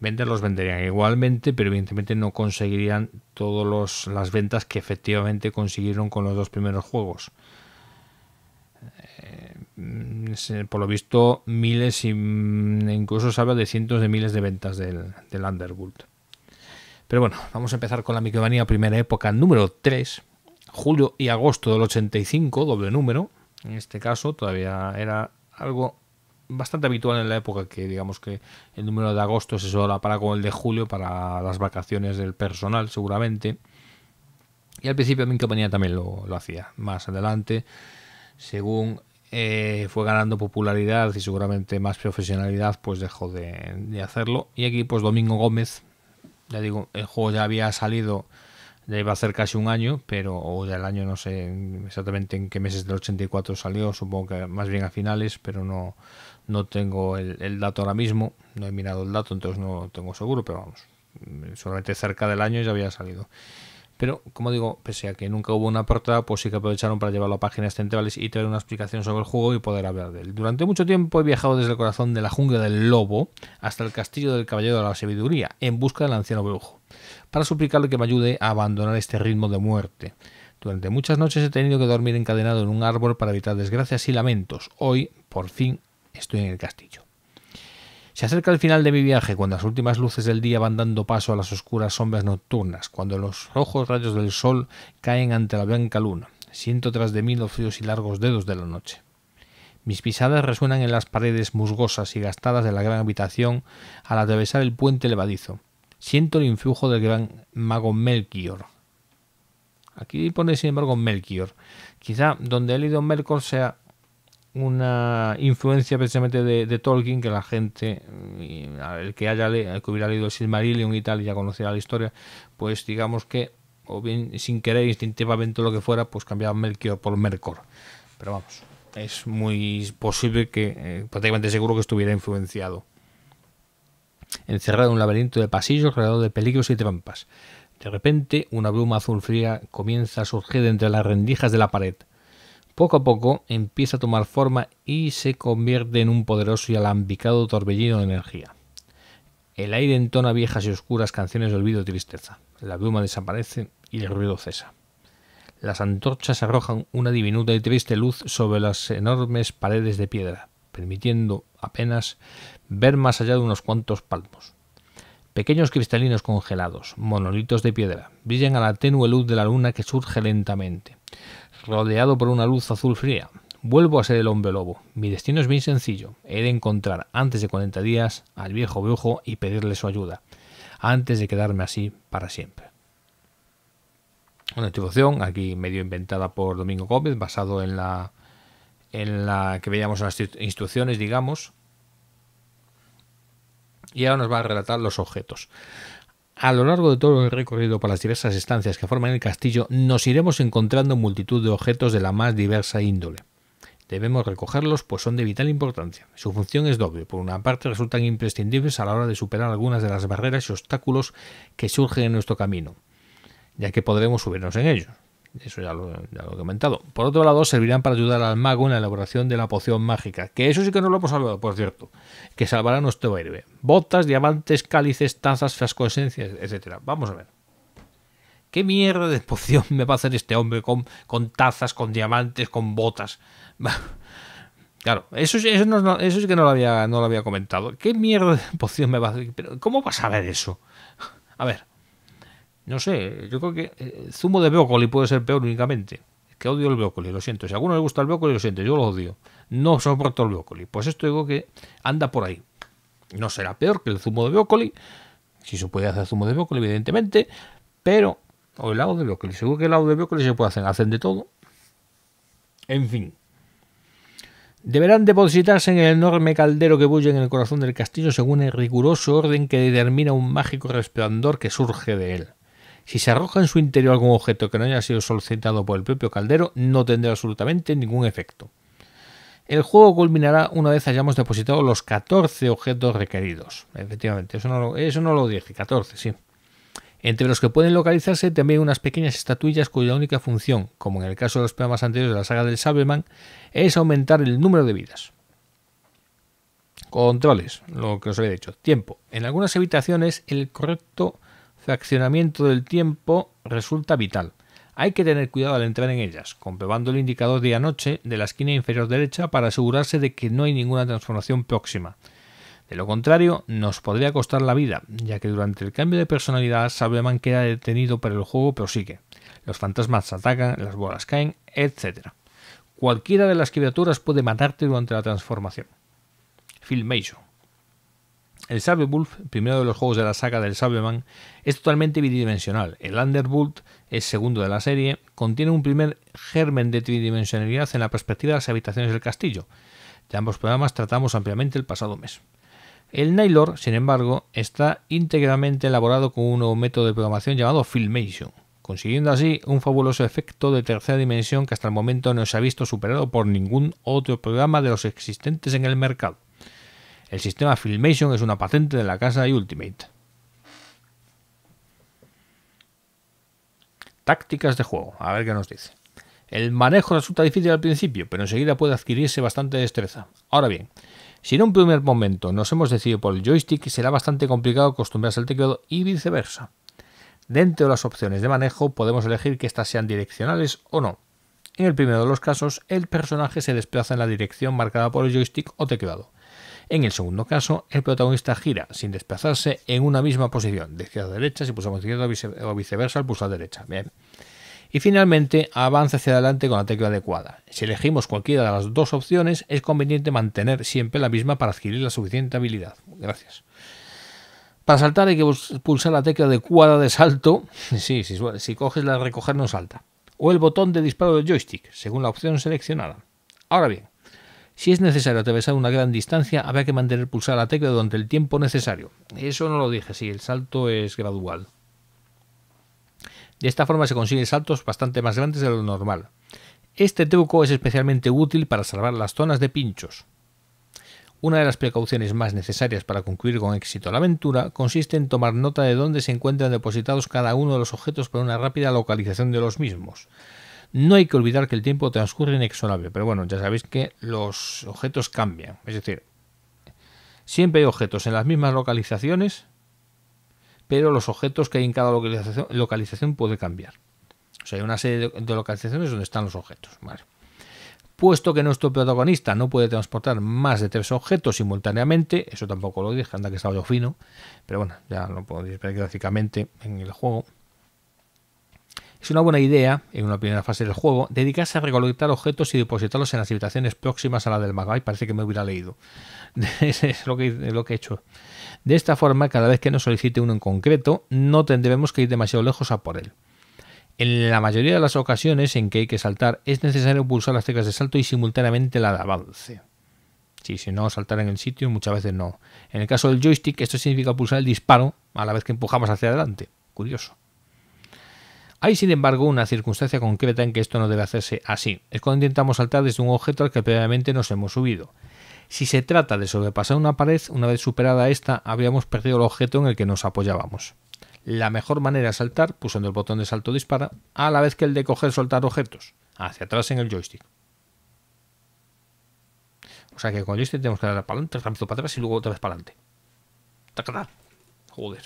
venderlos venderían igualmente, pero evidentemente no conseguirían todas las ventas que efectivamente consiguieron con los dos primeros juegos. Mm, por lo visto miles y mm, incluso se habla de cientos de miles de ventas del, del Underwood. Pero bueno, vamos a empezar con la micromanía primera época número 3, julio y agosto del 85, doble número. En este caso todavía era algo bastante habitual en la época que digamos que el número de agosto se para con el de julio para las vacaciones del personal seguramente. Y al principio mi compañía también lo, lo hacía. Más adelante, según eh, fue ganando popularidad y seguramente más profesionalidad, pues dejó de, hacerlo. Y aquí, pues Domingo Gómez, ya digo, el juego ya había salido, ya iba a hacer casi un año, pero o del año no sé exactamente en qué meses del 84 salió, supongo que más bien a finales, pero no, no tengo el, el dato ahora mismo, no he mirado el dato, entonces no lo tengo seguro, pero vamos, solamente cerca del año ya había salido. Pero, como digo, pese a que nunca hubo una portada, pues sí que aprovecharon para llevarlo a páginas centrales y tener una explicación sobre el juego y poder hablar de él. Durante mucho tiempo he viajado desde el corazón de la jungla del lobo hasta el castillo del caballero de la sabiduría, en busca del anciano brujo, para suplicarle que me ayude a abandonar este ritmo de muerte. Durante muchas noches he tenido que dormir encadenado en un árbol para evitar desgracias y lamentos. Hoy, por fin, estoy en el castillo. Se acerca el final de mi viaje, cuando las últimas luces del día van dando paso a las oscuras sombras nocturnas, cuando los rojos rayos del sol caen ante la blanca luna. Siento tras de mí los fríos y largos dedos de la noche. Mis pisadas resuenan en las paredes musgosas y gastadas de la gran habitación al atravesar el puente levadizo. Siento el influjo del gran mago Melchior. Aquí pone, sin embargo, Melchior. Quizá donde el ido Melchior sea una influencia precisamente de, Tolkien que la gente el mm, que haya que hubiera leído el Silmarillion y tal ya conocerá la historia pues digamos que o bien sin querer instintivamente lo que fuera pues cambiaba Melchior por Mercor pero vamos es muy posible que eh, prácticamente seguro que estuviera influenciado encerrado en un laberinto de pasillos rodeado de peligros y trampas de repente una bruma azul fría comienza a surgir entre las rendijas de la pared poco a poco empieza a tomar forma y se convierte en un poderoso y alambicado torbellino de energía. El aire entona viejas y oscuras canciones de olvido y tristeza. La bruma desaparece y el ruido cesa. Las antorchas arrojan una diminuta y triste luz sobre las enormes paredes de piedra, permitiendo apenas ver más allá de unos cuantos palmos. Pequeños cristalinos congelados, monolitos de piedra, brillan a la tenue luz de la luna que surge lentamente rodeado por una luz azul fría. Vuelvo a ser el hombre lobo. Mi destino es bien sencillo. He de encontrar antes de 40 días al viejo brujo y pedirle su ayuda, antes de quedarme así para siempre. Una introducción, aquí medio inventada por Domingo Gómez, basado en la, en la que veíamos en las instrucciones, digamos. Y ahora nos va a relatar los objetos. A lo largo de todo el recorrido por las diversas estancias que forman el castillo, nos iremos encontrando multitud de objetos de la más diversa índole. Debemos recogerlos, pues son de vital importancia. Su función es doble. Por una parte, resultan imprescindibles a la hora de superar algunas de las barreras y obstáculos que surgen en nuestro camino, ya que podremos subirnos en ellos. Eso ya lo, he comentado. Por otro lado, servirán para ayudar al mago en la elaboración de la poción mágica, que eso sí que no lo hemos salvado, por cierto, que salvará nuestro héroe. Botas, diamantes, cálices, tazas, frascos, esencias, etc. Vamos a ver. ¿Qué mierda de poción me va a hacer este hombre con, con tazas, con diamantes, con botas? Claro, eso, eso, no, sí que no lo, había, no lo había comentado. ¿Qué mierda de poción me va a hacer? Pero, ¿Cómo va a saber eso? A ver, No sé, yo creo que el eh, zumo de brócoli puede ser peor únicamente. Es que odio el brócoli, lo siento. Si a alguno le gusta el brócoli, lo siento, yo lo odio. No soporto el brócoli. Pues esto digo que anda por ahí. No será peor que el zumo de brócoli. Si se puede hacer zumo de brócoli, evidentemente. Pero, o el lado de brócoli. Seguro que el lado de brócoli se puede hacer. Hacen de todo. En fin. Deberán depositarse en el enorme caldero que bulle en el corazón del castillo según el riguroso orden que determina un mágico resplandor que surge de él. Si se arroja en su interior algún objeto que no haya sido solicitado por el propio caldero, no tendrá absolutamente ningún efecto. El juego culminará una vez hayamos depositado los 14 objetos requeridos. Efectivamente, eso no lo, dije, 14, sí. Entre los que pueden localizarse también unas pequeñas estatuillas cuya única función, como en el caso de los programas anteriores de la saga del Sableman, es aumentar el número de vidas. Controles, lo que os había dicho. Tiempo. En algunas habitaciones el correcto fraccionamiento del tiempo resulta vital. Hay que tener cuidado al entrar en ellas, comprobando el indicador de anoche de la esquina inferior derecha para asegurarse de que no hay ninguna transformación próxima. De lo contrario, nos podría costar la vida, ya que durante el cambio de personalidad Sableman queda detenido pero el juego prosigue. Los fantasmas atacan, las bolas caen, etc. Cualquiera de las criaturas puede matarte durante la transformación. Filmation. El Wolf, primero de los juegos de la saga del Sableman, es totalmente bidimensional. El Underbolt el segundo de la serie, contiene un primer germen de tridimensionalidad en la perspectiva de las habitaciones del castillo. De ambos programas tratamos ampliamente el pasado mes. El Nailor, sin embargo, está íntegramente elaborado con un nuevo método de programación llamado Filmation, consiguiendo así un fabuloso efecto de tercera dimensión que hasta el momento no se ha visto superado por ningún otro programa de los existentes en el mercado. El sistema Filmation es una patente de la casa Ultimate. Tácticas de juego, a ver qué nos dice. El manejo resulta difícil al principio, pero enseguida puede adquirirse bastante destreza. Ahora bien, si en un primer momento nos hemos decidido por el joystick, será bastante complicado acostumbrarse al teclado y viceversa. Dentro de las opciones de manejo podemos elegir que éstas sean direccionales o no. En el primero de los casos, el personaje se desplaza en la dirección marcada por el joystick o teclado. En el segundo caso, el protagonista gira sin desplazarse en una misma posición, de izquierda a derecha, si pulsamos izquierda o viceversa, al pulsar derecha. Bien. Y finalmente, avanza hacia adelante con la tecla adecuada. Si elegimos cualquiera de las dos opciones, es conveniente mantener siempre la misma para adquirir la suficiente habilidad. Gracias. Para saltar hay que pulsar la tecla adecuada de salto. Sí, si, si coges la de recoger no salta. O el botón de disparo del joystick, según la opción seleccionada. Ahora bien, si es necesario atravesar una gran distancia, habrá que mantener pulsada la tecla durante el tiempo necesario. Eso no lo dije, si el salto es gradual. De esta forma se consiguen saltos bastante más grandes de lo normal. Este truco es especialmente útil para salvar las zonas de pinchos. Una de las precauciones más necesarias para concluir con éxito la aventura consiste en tomar nota de dónde se encuentran depositados cada uno de los objetos para una rápida localización de los mismos. No hay que olvidar que el tiempo transcurre inexorable, pero bueno, ya sabéis que los objetos cambian. Es decir, siempre hay objetos en las mismas localizaciones, pero los objetos que hay en cada localización, puede cambiar. O sea, hay una serie de localizaciones donde están los objetos. Puesto que nuestro protagonista no puede transportar más de tres objetos simultáneamente, eso tampoco lo dije, anda que estaba yo fino, pero bueno, ya lo podéis ver gráficamente en el juego. Es una buena idea, en una primera fase del juego, dedicarse a recolectar objetos y depositarlos en las habitaciones próximas a la del mago. parece que me hubiera leído. es lo que, lo que he hecho. De esta forma, cada vez que nos solicite uno en concreto, no tendremos que ir demasiado lejos a por él. En la mayoría de las ocasiones en que hay que saltar, es necesario pulsar las teclas de salto y simultáneamente la de avance. si no, saltar en el sitio muchas veces no. En el caso del joystick, esto significa pulsar el disparo a la vez que empujamos hacia adelante. Curioso. Hay, sin embargo, una circunstancia concreta en que esto no debe hacerse así. Es cuando intentamos saltar desde un objeto al que previamente nos hemos subido. Si se trata de sobrepasar una pared, una vez superada esta, habríamos perdido el objeto en el que nos apoyábamos. La mejor manera es saltar pulsando el botón de salto dispara, a la vez que el de coger soltar objetos, hacia atrás en el joystick. O sea que con el joystick tenemos que dar para adelante, rápido para atrás y luego otra vez para adelante. Joder.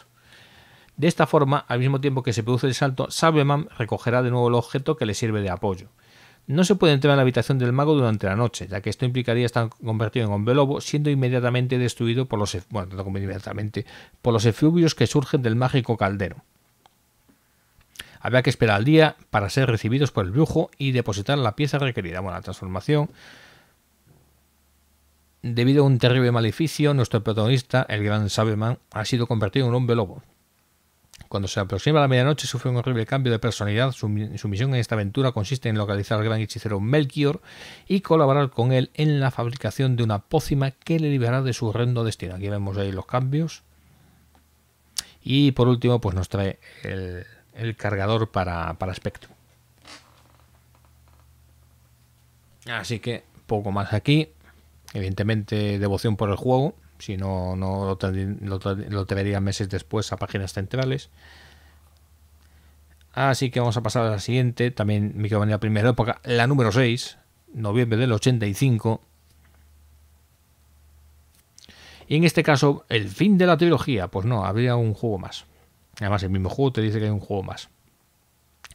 De esta forma, al mismo tiempo que se produce el salto, Salveman recogerá de nuevo el objeto que le sirve de apoyo. No se puede entrar en la habitación del mago durante la noche, ya que esto implicaría estar convertido en hombre lobo, siendo inmediatamente destruido por los, e-, por los efluvios que surgen del mágico caldero. Habrá que esperar al día para ser recibidos por el brujo y depositar la pieza requerida. Bueno, la transformación. Debido a un terrible maleficio, nuestro protagonista, el gran Saberman, ha sido convertido en un hombre lobo. Cuando se aproxima la medianoche sufre un horrible cambio de personalidad. Su, misión en esta aventura consiste en localizar al gran hechicero Melchior y colaborar con él en la fabricación de una pócima que le liberará de su horrendo destino. Aquí vemos ahí los cambios. Y por último, pues nos trae el, cargador para, para Spectrum. Así que poco más aquí. Evidentemente, devoción por el juego si no, lo, lo, meses después a páginas centrales. Así que vamos a pasar a la siguiente, también Micromanía primera época, la número 6, noviembre del 85. Y en este caso, el fin de la trilogía, pues no, habría un juego más. Además, el mismo juego te dice que hay un juego más.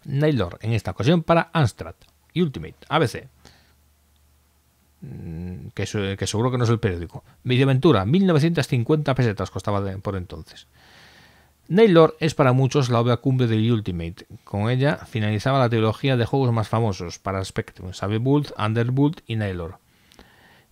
Nailor, en esta ocasión para Amstrad y Ultimate, ABC. Mm, que, seguro que no es el periódico. Medioventura, 1950 pesetas costaba por entonces. Naylor es para muchos la obra cumbre de Ultimate. Con ella finalizaba la trilogía de juegos más famosos para Spectrum, Bolt, Underbolt y Naylor,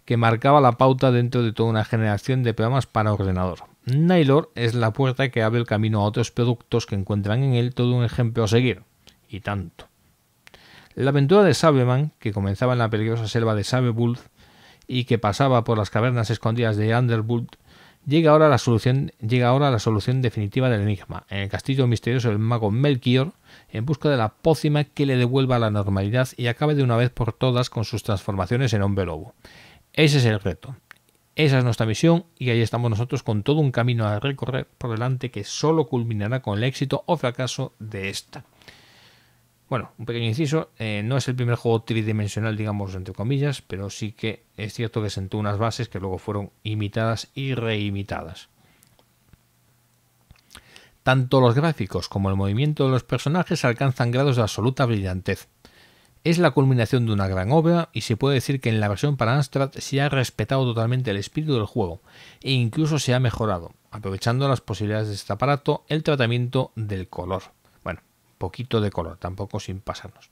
que marcaba la pauta dentro de toda una generación de programas para ordenador. Naylor es la puerta que abre el camino a otros productos que encuentran en él todo un ejemplo a seguir, y tanto. La aventura de Sabeman, que comenzaba en la peligrosa selva de Sabebuld y que pasaba por las cavernas escondidas de Underwood, llega ahora a la solución, llega ahora a la solución definitiva del enigma, en el castillo misterioso del mago Melchior, en busca de la pócima que le devuelva la normalidad y acabe de una vez por todas con sus transformaciones en hombre lobo. Ese es el reto. Esa es nuestra misión y ahí estamos nosotros con todo un camino a recorrer por delante que solo culminará con el éxito o fracaso de esta. Bueno, un pequeño inciso, eh, no es el primer juego tridimensional, digamos, entre comillas, pero sí que es cierto que sentó unas bases que luego fueron imitadas y reimitadas. Tanto los gráficos como el movimiento de los personajes alcanzan grados de absoluta brillantez. Es la culminación de una gran obra y se puede decir que en la versión para Amstrad se ha respetado totalmente el espíritu del juego e incluso se ha mejorado, aprovechando las posibilidades de este aparato, el tratamiento del color poquito de color, tampoco sin pasarnos.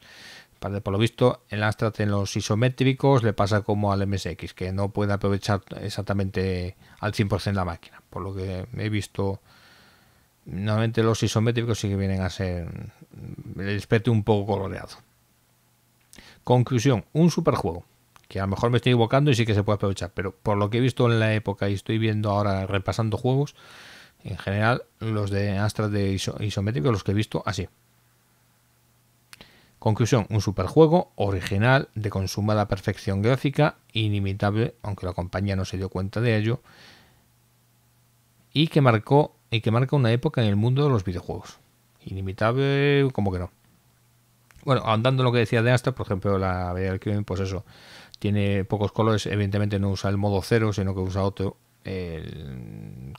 Por lo visto, el Astra en los isométricos le pasa como al MSX, que no puede aprovechar exactamente al 100% la máquina. Por lo que he visto, normalmente los isométricos sí que vienen a ser el espectro un poco coloreado. Conclusión, un super juego que a lo mejor me estoy equivocando y sí que se puede aprovechar, pero por lo que he visto en la época y estoy viendo ahora repasando juegos, en general los de Astra de isométricos, los que he visto así. Conclusión, un superjuego original, de consumada perfección gráfica, inimitable, aunque la compañía no se dio cuenta de ello, y que marcó y que marca una época en el mundo de los videojuegos. Inimitable, como que no. Bueno, andando en lo que decía de Astra, por ejemplo, la del pues eso, tiene pocos colores, evidentemente no usa el modo cero, sino que usa otro.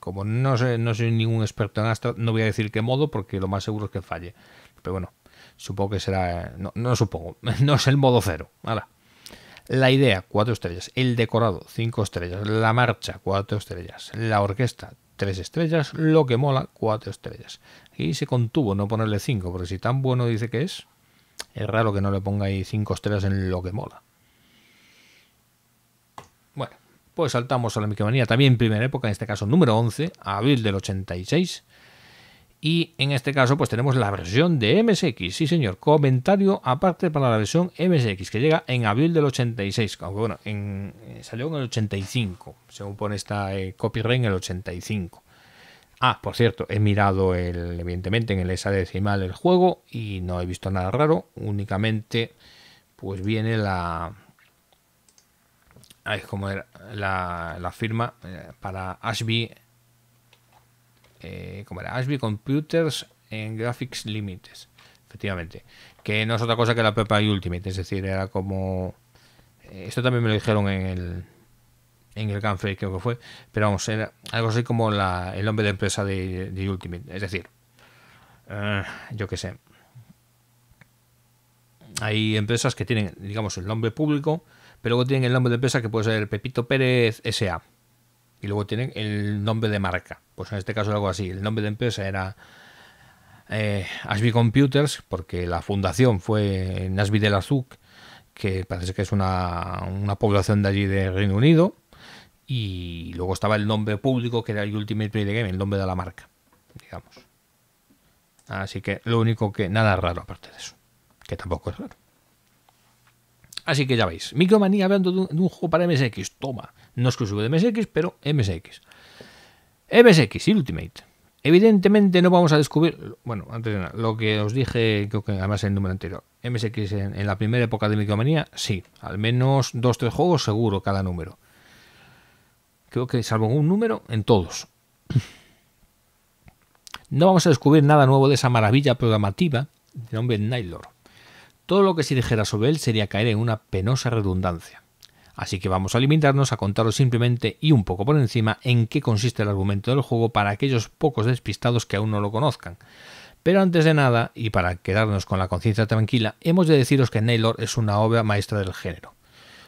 como no, sé, no soy ningún experto en Astra, no voy a decir qué modo, porque lo más seguro es que falle. Pero bueno, Supongo que será. Eh, no, no supongo. No es el modo cero. Ahora. La idea, cuatro estrellas. El decorado, cinco estrellas. La marcha, cuatro estrellas. La orquesta, tres estrellas. Lo que mola, cuatro estrellas. Y se contuvo no ponerle cinco porque si tan bueno dice que es, es raro que no le ponga ahí 5 estrellas en lo que mola. Bueno, pues saltamos a la micromanía, también primera época, en este caso número 11, abril del 86. Y en este caso, pues tenemos la versión de MSX. Sí, señor. Comentario aparte para la versión MSX, que llega en abril del 86. Aunque bueno, eh, salió en el 85, según pone esta eh, copyright en el 85. Ah, por cierto, he mirado el, evidentemente en el decimal el juego y no he visto nada raro. Únicamente, pues viene la. Es como la, la firma eh, para Ashby eh, como ¿cómo era? Ashby Computers en Graphics Limited efectivamente. Que no es otra cosa que la Pepa Ultimate, es decir, era como... Eh, esto también me lo dijeron en el, en el Canfe, creo que fue, pero vamos, era algo así como la, el nombre de empresa de, Ultimate, es decir, eh, yo que sé. Hay empresas que tienen, digamos, el nombre público, pero luego tienen el nombre de empresa que puede ser Pepito Pérez SA, y luego tienen el nombre de marca. Pues en este caso algo así. El nombre de empresa era eh, Ashby Computers, porque la fundación fue en del de que parece que es una, una población de allí de Reino Unido. Y luego estaba el nombre público, que era el Ultimate Play the Game, el nombre de la marca, digamos. Así que lo único que nada raro aparte de eso, que tampoco es raro. Así que ya veis, Micromanía hablando de un juego para MSX, toma, no exclusivo de MSX, pero MSX. MSX Ultimate. Evidentemente no vamos a descubrir, bueno, antes de nada, lo que os dije, creo que además en el número anterior, MSX en, la primera época de Micromanía, sí, al menos dos, tres juegos seguro cada número. Creo que salvo un número en todos. No vamos a descubrir nada nuevo de esa maravilla programativa de nombre Nylor. Todo lo que se dijera sobre él sería caer en una penosa redundancia. Así que vamos a limitarnos a contaros simplemente y un poco por encima en qué consiste el argumento del juego para aquellos pocos despistados que aún no lo conozcan. Pero antes de nada, y para quedarnos con la conciencia tranquila, hemos de deciros que Naylor es una obra maestra del género.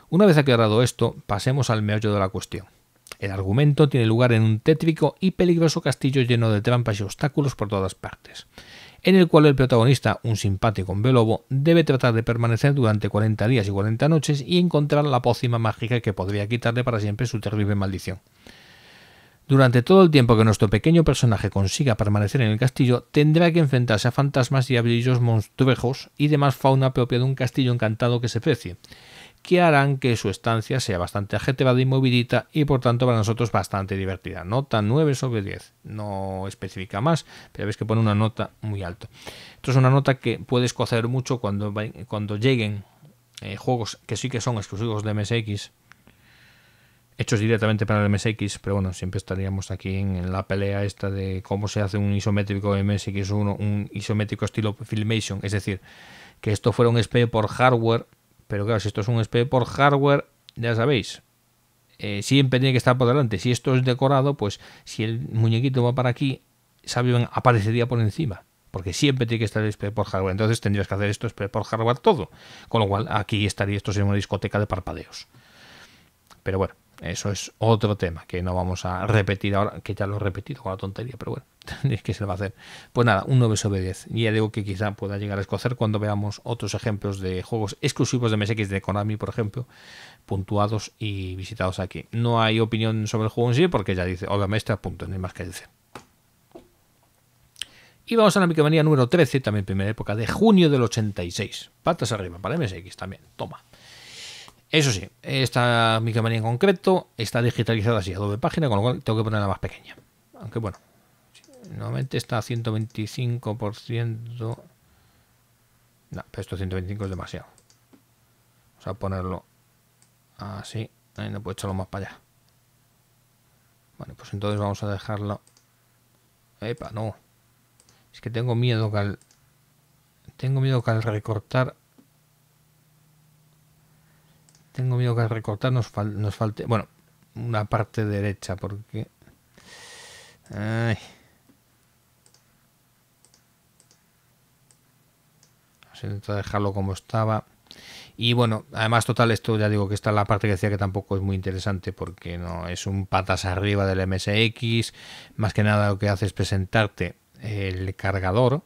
Una vez aclarado esto, pasemos al meollo de la cuestión. El argumento tiene lugar en un tétrico y peligroso castillo lleno de trampas y obstáculos por todas partes en el cual el protagonista, un simpático hombre lobo, debe tratar de permanecer durante 40 días y 40 noches y encontrar la pócima mágica que podría quitarle para siempre su terrible maldición. Durante todo el tiempo que nuestro pequeño personaje consiga permanecer en el castillo, tendrá que enfrentarse a fantasmas y a brillos monstruejos y demás fauna propia de un castillo encantado que se precie, que harán que su estancia sea bastante agitada y movidita y por tanto para nosotros bastante divertida. Nota 9 sobre 10, no especifica más, pero ves que pone una nota muy alta. Esto es una nota que puedes cocer mucho cuando, cuando lleguen eh, juegos que sí que son exclusivos de MSX, hechos directamente para el MSX, pero bueno, siempre estaríamos aquí en, la pelea esta de cómo se hace un isométrico MSX1, un isométrico estilo Filmation, es decir, que esto fuera un SP por hardware pero claro, si esto es un SP por hardware, ya sabéis, eh, siempre tiene que estar por delante. Si esto es decorado, pues si el muñequito va para aquí, Sabian aparecería por encima. Porque siempre tiene que estar el SP por hardware. Entonces tendrías que hacer esto SP por hardware todo. Con lo cual aquí estaría esto en una discoteca de parpadeos. Pero bueno, eso es otro tema que no vamos a repetir ahora, que ya lo he repetido con la tontería, pero bueno es que se va a hacer. Pues nada, un 9 sobre 10. Y ya digo que quizá pueda llegar a escocer cuando veamos otros ejemplos de juegos exclusivos de MSX de Konami, por ejemplo, puntuados y visitados aquí. No hay opinión sobre el juego en sí, porque ya dice obviamente a punto, no hay más que decir. Y vamos a la Micromanía número 13, también primera época, de junio del 86. Patas arriba, para MSX también, toma. Eso sí, esta Micromanía en concreto está digitalizada así a doble página, con lo cual tengo que ponerla más pequeña. Aunque bueno, Nuevamente está a 125%. No, pero esto 125 es demasiado. Vamos a ponerlo así. no puedo echarlo más para allá. bueno pues entonces vamos a dejarlo. Epa, no. Es que tengo miedo que al... Tengo miedo que al recortar... Tengo miedo que al recortar nos, nos falte... Bueno, una parte derecha porque... Ay. dejarlo como estaba. Y bueno, además, total, esto ya digo que está la parte que decía que tampoco es muy interesante porque no es un patas arriba del MSX. Más que nada lo que hace es presentarte el cargador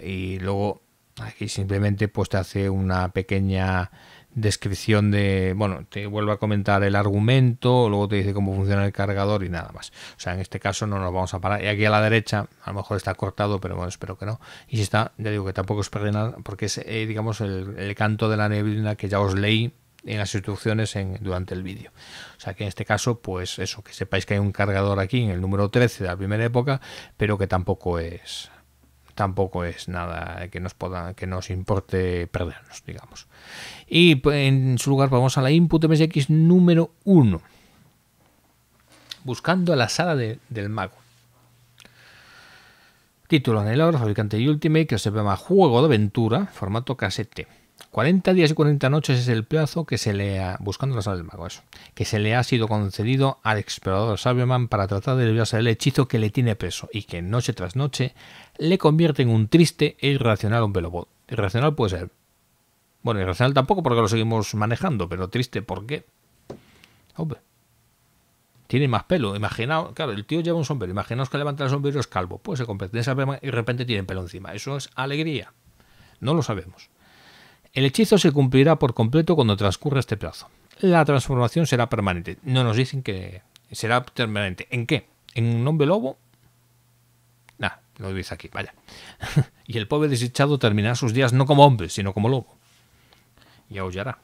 y luego aquí simplemente pues te hace una pequeña descripción de, bueno, te vuelvo a comentar el argumento, luego te dice cómo funciona el cargador y nada más. O sea, en este caso no nos vamos a parar. Y aquí a la derecha, a lo mejor está cortado, pero bueno, espero que no. Y si está, ya digo que tampoco es nada porque es, eh, digamos, el, el, canto de la neblina que ya os leí en las instrucciones en, durante el vídeo. O sea que en este caso, pues eso, que sepáis que hay un cargador aquí en el número 13 de la primera época, pero que tampoco es tampoco es nada que nos importe perdernos, digamos. Y pues, en su lugar vamos a la input MSX número 1. Buscando a la sala del mago. Título anhelador, fabricante Ultimate, que se llama Juego de Aventura, formato casete. 40 días y 40 noches es el plazo que se le ha, buscando la sal del mago, eso, que se le ha sido concedido al explorador Sabioman para tratar de liberarse del hechizo que le tiene peso y que noche tras noche le convierte en un triste e irracional un pelo Irracional puede ser. Bueno, irracional tampoco porque lo seguimos manejando, pero triste, porque Hombre. Tiene más pelo. Imaginaos, claro, el tío lleva un sombrero. Imaginaos que levanta el sombrero y es calvo. Pues se convierte en y de repente tiene pelo encima. Eso es alegría. No lo sabemos. El hechizo se cumplirá por completo cuando transcurra este plazo. La transformación será permanente. No nos dicen que será permanente. ¿En qué? ¿En un hombre lobo? Nah, lo dice aquí, vaya. y el pobre desechado terminará sus días no como hombre, sino como lobo. Y aullará.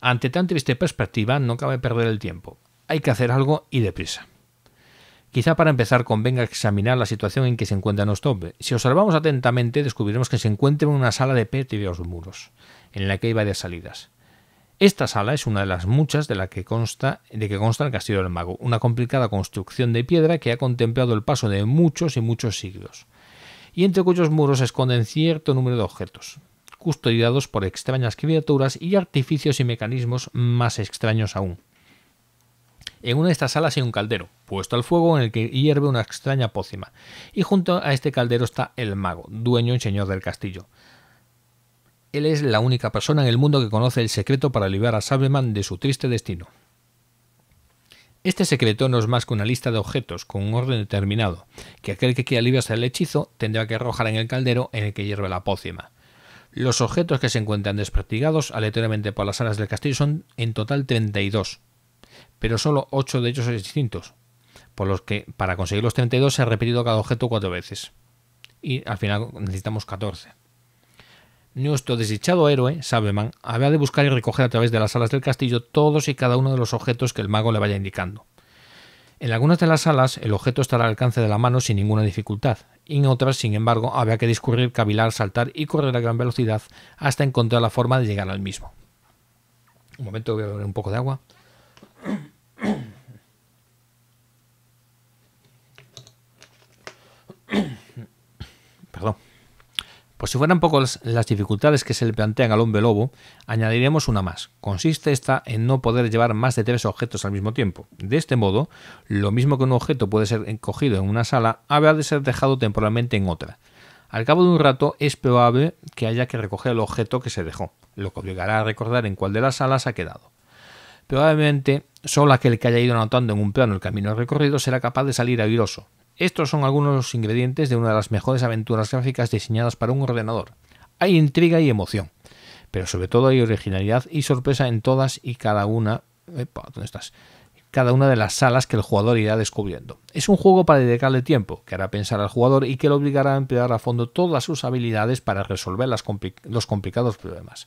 Ante tan triste perspectiva, no cabe perder el tiempo. Hay que hacer algo y deprisa. Quizá para empezar convenga examinar la situación en que se encuentra hombre. Si observamos atentamente, descubriremos que se encuentra en una sala de pétreos muros, en la que hay varias salidas. Esta sala es una de las muchas de, la que consta, que consta el Castillo del Mago, una complicada construcción de piedra que ha contemplado el paso de muchos y muchos siglos, y entre cuyos muros se esconden cierto número de objetos, custodiados por extrañas criaturas y artificios y mecanismos más extraños aún. En una de estas salas hay un caldero, puesto al fuego en el que hierve una extraña pócima, y junto a este caldero está el mago, dueño y señor del castillo. Él es la única persona en el mundo que conoce el secreto para liberar a Sableman de su triste destino. Este secreto no es más que una lista de objetos con un orden determinado, que aquel que quiera aliviarse del hechizo tendrá que arrojar en el caldero en el que hierve la pócima. Los objetos que se encuentran desperdigados aleatoriamente por las salas del castillo son en total 32, pero solo 8 de ellos son distintos, por los que para conseguir los 32 se ha repetido cada objeto 4 veces. Y al final necesitamos 14. Nuestro desdichado héroe, Sabeman, había de buscar y recoger a través de las salas del castillo todos y cada uno de los objetos que el mago le vaya indicando. En algunas de las salas el objeto estará al alcance de la mano sin ninguna dificultad, y en otras, sin embargo, había que discurrir, cavilar, saltar y correr a gran velocidad hasta encontrar la forma de llegar al mismo. Un momento, voy a beber un poco de agua. Perdón. Pues si fueran poco las dificultades que se le plantean al hombre lobo, añadiremos una más. Consiste esta en no poder llevar más de tres objetos al mismo tiempo. De este modo, lo mismo que un objeto puede ser encogido en una sala, habrá de ser dejado temporalmente en otra. Al cabo de un rato es probable que haya que recoger el objeto que se dejó, lo que obligará a recordar en cuál de las salas ha quedado. Probablemente Solo aquel que haya ido anotando en un plano el camino recorrido será capaz de salir airoso. Estos son algunos de los ingredientes de una de las mejores aventuras gráficas diseñadas para un ordenador. Hay intriga y emoción, pero sobre todo hay originalidad y sorpresa en todas y cada una. cada una de las salas que el jugador irá descubriendo. Es un juego para dedicarle tiempo, que hará pensar al jugador y que lo obligará a emplear a fondo todas sus habilidades para resolver los complicados problemas,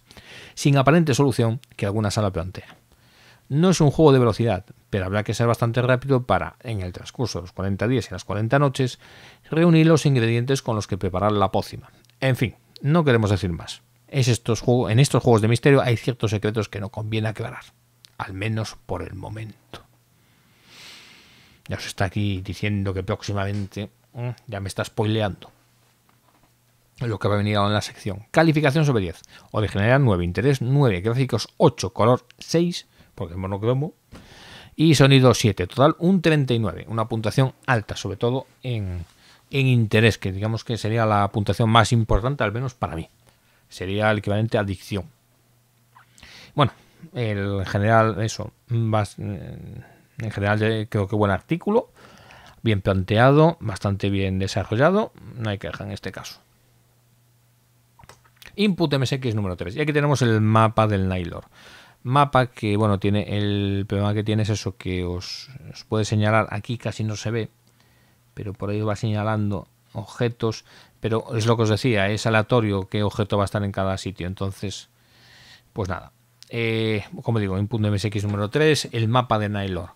sin aparente solución que alguna sala plantea. No es un juego de velocidad, pero habrá que ser bastante rápido para, en el transcurso de los 40 días y las 40 noches, reunir los ingredientes con los que preparar la pócima. En fin, no queremos decir más. Es estos juego, en estos juegos de misterio hay ciertos secretos que no conviene aclarar, al menos por el momento. Ya os está aquí diciendo que próximamente mm, ya me está spoileando lo que va a venir ahora en la sección. Calificación sobre 10. Originalidad 9, interés 9, gráficos 8, color 6 porque monocromo. Y sonido 7, total un 39, una puntuación alta, sobre todo en, en interés, que digamos que sería la puntuación más importante, al menos para mí. Sería el equivalente a adicción. Bueno, eh, en general, eso, eh, en general creo que buen artículo, bien planteado, bastante bien desarrollado, no hay queja en este caso. Input MSX número 3. Y aquí tenemos el mapa del Nylor mapa que, bueno, tiene el problema que tiene es eso, que os, puede señalar, aquí casi no se ve, pero por ahí va señalando objetos, pero es lo que os decía, es aleatorio qué objeto va a estar en cada sitio, entonces, pues nada. Eh, como digo, punto MSX número 3, el mapa de Nylor.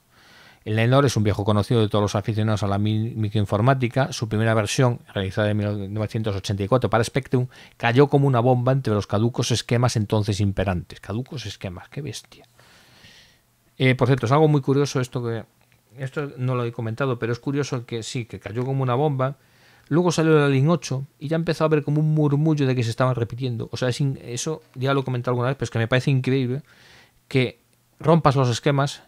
El Nenor es un viejo conocido de todos los aficionados a la microinformática. Su primera versión, realizada en 1984 para Spectrum, cayó como una bomba entre los caducos esquemas entonces imperantes. Caducos esquemas, qué bestia. Eh, por cierto, es algo muy curioso esto que... Esto no lo he comentado, pero es curioso que sí, que cayó como una bomba. Luego salió el Lin 8 y ya empezó a haber como un murmullo de que se estaban repitiendo. O sea, eso ya lo he comentado alguna vez, pero es que me parece increíble que rompas los esquemas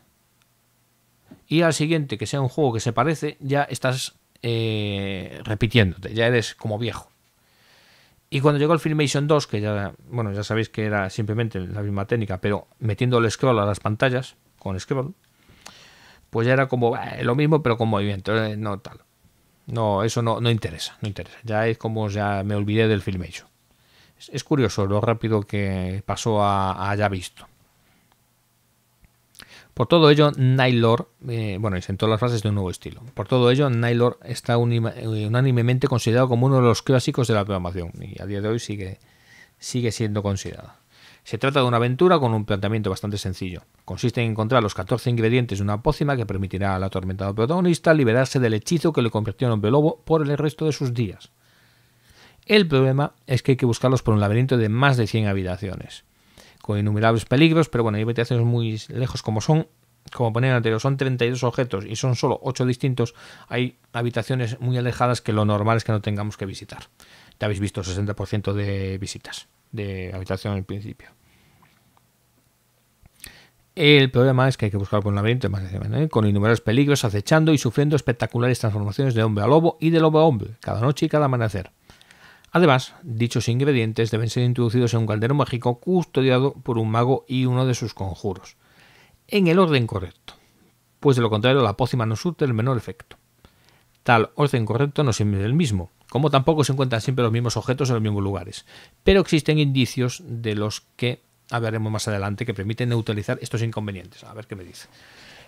y al siguiente que sea un juego que se parece, ya estás eh, repitiéndote, ya eres como viejo. Y cuando llegó el Filmation 2, que ya, bueno, ya sabéis que era simplemente la misma técnica, pero metiendo el scroll a las pantallas, con scroll, pues ya era como lo mismo, pero con movimiento, eh, no tal. No, eso no, interesa, no interesa. Ya es como ya me olvidé del Filmation. Es, curioso lo rápido que pasó a, a ya visto. Por todo ello, Nylor eh, bueno, todas las frases de un nuevo estilo. Por todo ello, Nylor está eh, unánimemente considerado como uno de los clásicos de la programación y a día de hoy sigue, sigue siendo considerado. Se trata de una aventura con un planteamiento bastante sencillo. Consiste en encontrar los 14 ingredientes de una pócima que permitirá al atormentado protagonista liberarse del hechizo que le convirtió en un lobo por el resto de sus días. El problema es que hay que buscarlos por un laberinto de más de 100 habitaciones con innumerables peligros, pero bueno, hay habitaciones muy lejos como son, como ponía anterior, son 32 objetos y son solo 8 distintos, hay habitaciones muy alejadas que lo normal es que no tengamos que visitar. Ya habéis visto 60% de visitas de habitación en principio. El problema es que hay que buscar por un laberinto, ¿eh? con innumerables peligros, acechando y sufriendo espectaculares transformaciones de hombre a lobo y de lobo a hombre, cada noche y cada amanecer. Además, dichos ingredientes deben ser introducidos en un caldero mágico custodiado por un mago y uno de sus conjuros, en el orden correcto, pues de lo contrario la pócima no surte el menor efecto. Tal orden correcto no siempre es el mismo, como tampoco se encuentran siempre los mismos objetos en los mismos lugares, pero existen indicios de los que hablaremos más adelante que permiten neutralizar estos inconvenientes. A ver qué me dice.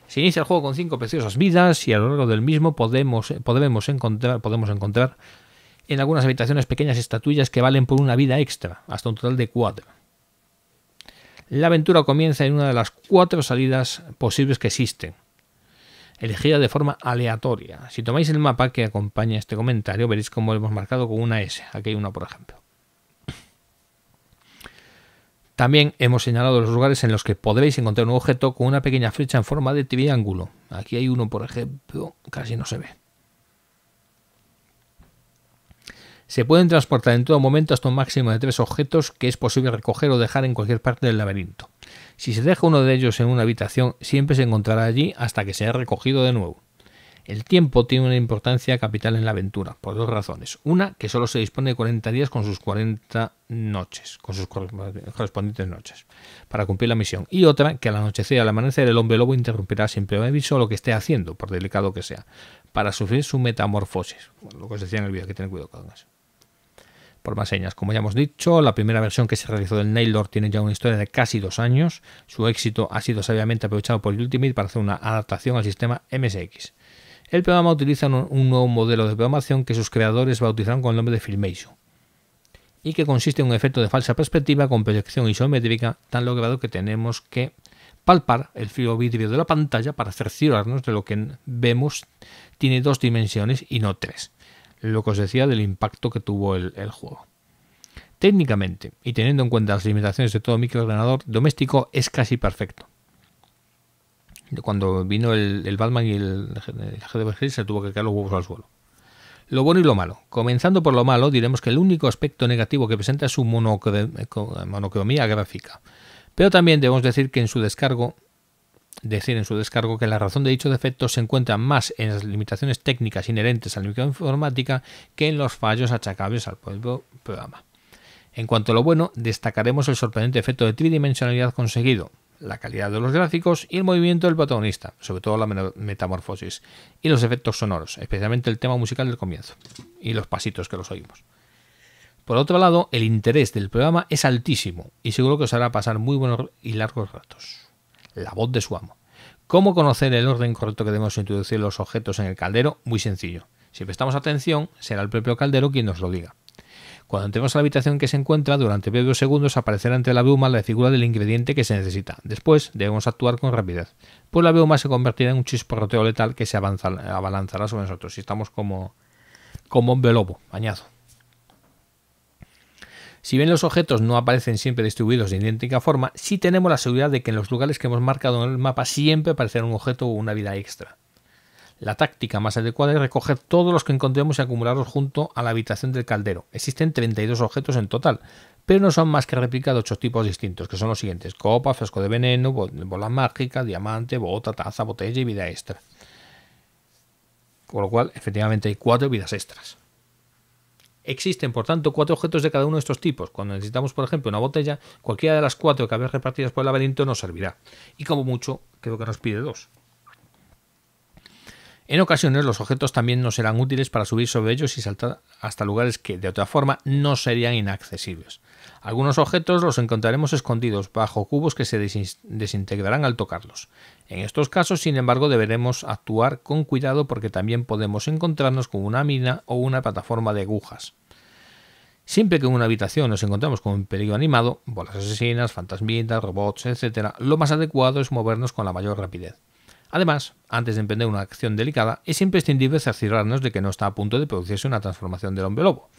Se inicia el juego con cinco preciosas vidas y a lo largo del mismo podemos, encontrar, podemos encontrar en algunas habitaciones pequeñas estatuillas que valen por una vida extra, hasta un total de cuatro. La aventura comienza en una de las cuatro salidas posibles que existen, elegida de forma aleatoria. Si tomáis el mapa que acompaña este comentario, veréis cómo lo hemos marcado con una S. Aquí hay una, por ejemplo. También hemos señalado los lugares en los que podréis encontrar un objeto con una pequeña flecha en forma de triángulo. Aquí hay uno, por ejemplo, casi no se ve. Se pueden transportar en todo momento hasta un máximo de tres objetos que es posible recoger o dejar en cualquier parte del laberinto. Si se deja uno de ellos en una habitación, siempre se encontrará allí hasta que sea recogido de nuevo. El tiempo tiene una importancia capital en la aventura, por dos razones. Una, que solo se dispone de 40 días con sus 40 noches, con sus correspondientes noches, para cumplir la misión. Y otra, que al anochecer y al amanecer el hombre lobo interrumpirá sin previo aviso lo que esté haciendo, por delicado que sea, para sufrir su metamorfosis. lo que os decía en el vídeo, que tener cuidado con eso por más señas. Como ya hemos dicho, la primera versión que se realizó del Nailor tiene ya una historia de casi dos años. Su éxito ha sido sabiamente aprovechado por Ultimate para hacer una adaptación al sistema MSX. El programa utiliza un nuevo modelo de programación que sus creadores bautizaron con el nombre de Filmation y que consiste en un efecto de falsa perspectiva con proyección isométrica tan logrado que tenemos que palpar el frío vidrio de la pantalla para cerciorarnos de lo que vemos tiene dos dimensiones y no tres lo que os decía del impacto que tuvo el, juego. Técnicamente, y teniendo en cuenta las limitaciones de todo microordenador doméstico, es casi perfecto. Cuando vino el, Batman y el, de se tuvo que caer los huevos al suelo. Lo bueno y lo malo. Comenzando por lo malo, diremos que el único aspecto negativo que presenta es su monocromía gráfica. Pero también debemos decir que en su descargo decir en su descargo que la razón de dicho defecto se encuentra más en las limitaciones técnicas inherentes a la microinformática que en los fallos achacables al propio programa. En cuanto a lo bueno, destacaremos el sorprendente efecto de tridimensionalidad conseguido, la calidad de los gráficos y el movimiento del protagonista, sobre todo la metamorfosis, y los efectos sonoros, especialmente el tema musical del comienzo, y los pasitos que los oímos. Por otro lado, el interés del programa es altísimo y seguro que os hará pasar muy buenos y largos ratos la voz de su amo. ¿Cómo conocer el orden correcto que debemos introducir los objetos en el caldero? Muy sencillo. Si prestamos atención, será el propio caldero quien nos lo diga. Cuando entremos a la habitación que se encuentra, durante breves segundos aparecerá ante la bruma la figura del ingrediente que se necesita. Después debemos actuar con rapidez, pues la bruma se convertirá en un chisporroteo letal que se abalanzará sobre nosotros. Si estamos como, como un velobo, añado. Si bien los objetos no aparecen siempre distribuidos de idéntica forma, sí tenemos la seguridad de que en los lugares que hemos marcado en el mapa siempre aparecerá un objeto o una vida extra. La táctica más adecuada es recoger todos los que encontremos y acumularlos junto a la habitación del caldero. Existen 32 objetos en total, pero no son más que réplica de 8 tipos distintos, que son los siguientes. Copa, frasco de veneno, bola mágica, diamante, bota, taza, botella y vida extra. Con lo cual, efectivamente, hay 4 vidas extras. Existen, por tanto, cuatro objetos de cada uno de estos tipos. Cuando necesitamos, por ejemplo, una botella, cualquiera de las cuatro que habéis repartidas por el laberinto nos servirá. Y como mucho, creo que nos pide dos. En ocasiones los objetos también nos serán útiles para subir sobre ellos y saltar hasta lugares que de otra forma no serían inaccesibles. Algunos objetos los encontraremos escondidos bajo cubos que se desintegrarán al tocarlos. En estos casos, sin embargo, deberemos actuar con cuidado porque también podemos encontrarnos con una mina o una plataforma de agujas. Siempre que en una habitación nos encontramos con un peligro animado, bolas asesinas, fantasmitas, robots, etc., lo más adecuado es movernos con la mayor rapidez. Además, antes de emprender una acción delicada, es imprescindible cerciorarnos de que no está a punto de producirse una transformación del hombre lobo.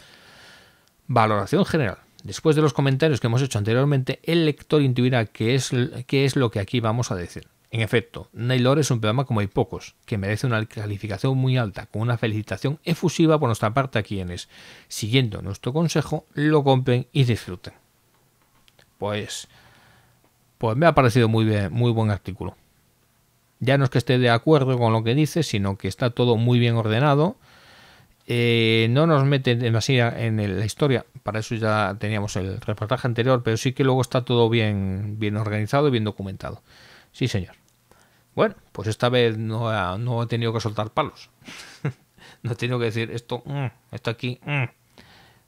Valoración general. Después de los comentarios que hemos hecho anteriormente, el lector intuirá qué es, lo que aquí vamos a decir. En efecto, naylor es un programa como hay pocos, que merece una calificación muy alta, con una felicitación efusiva por nuestra parte a quienes, siguiendo nuestro consejo, lo compren y disfruten. Pues, pues me ha parecido muy, muy buen artículo. Ya no es que esté de acuerdo con lo que dice, sino que está todo muy bien ordenado eh, no nos mete demasiado en la historia, para eso ya teníamos el reportaje anterior, pero sí que luego está todo bien, bien organizado y bien documentado. Sí, señor. Bueno, pues esta vez no, he tenido que soltar palos. no he tenido que decir esto, mm, esto aquí. Mm".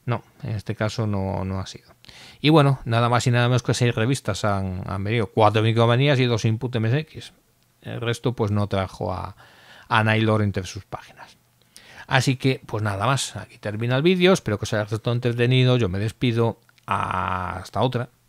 No, en este caso no, ha sido. Y bueno, nada más y nada menos que seis revistas han, venido. Cuatro micromanías y dos input MSX. El resto pues no trajo a, a entre sus páginas. Así que, pues nada más, aquí termina el vídeo, espero que os haya gustado entretenido, yo me despido, hasta otra.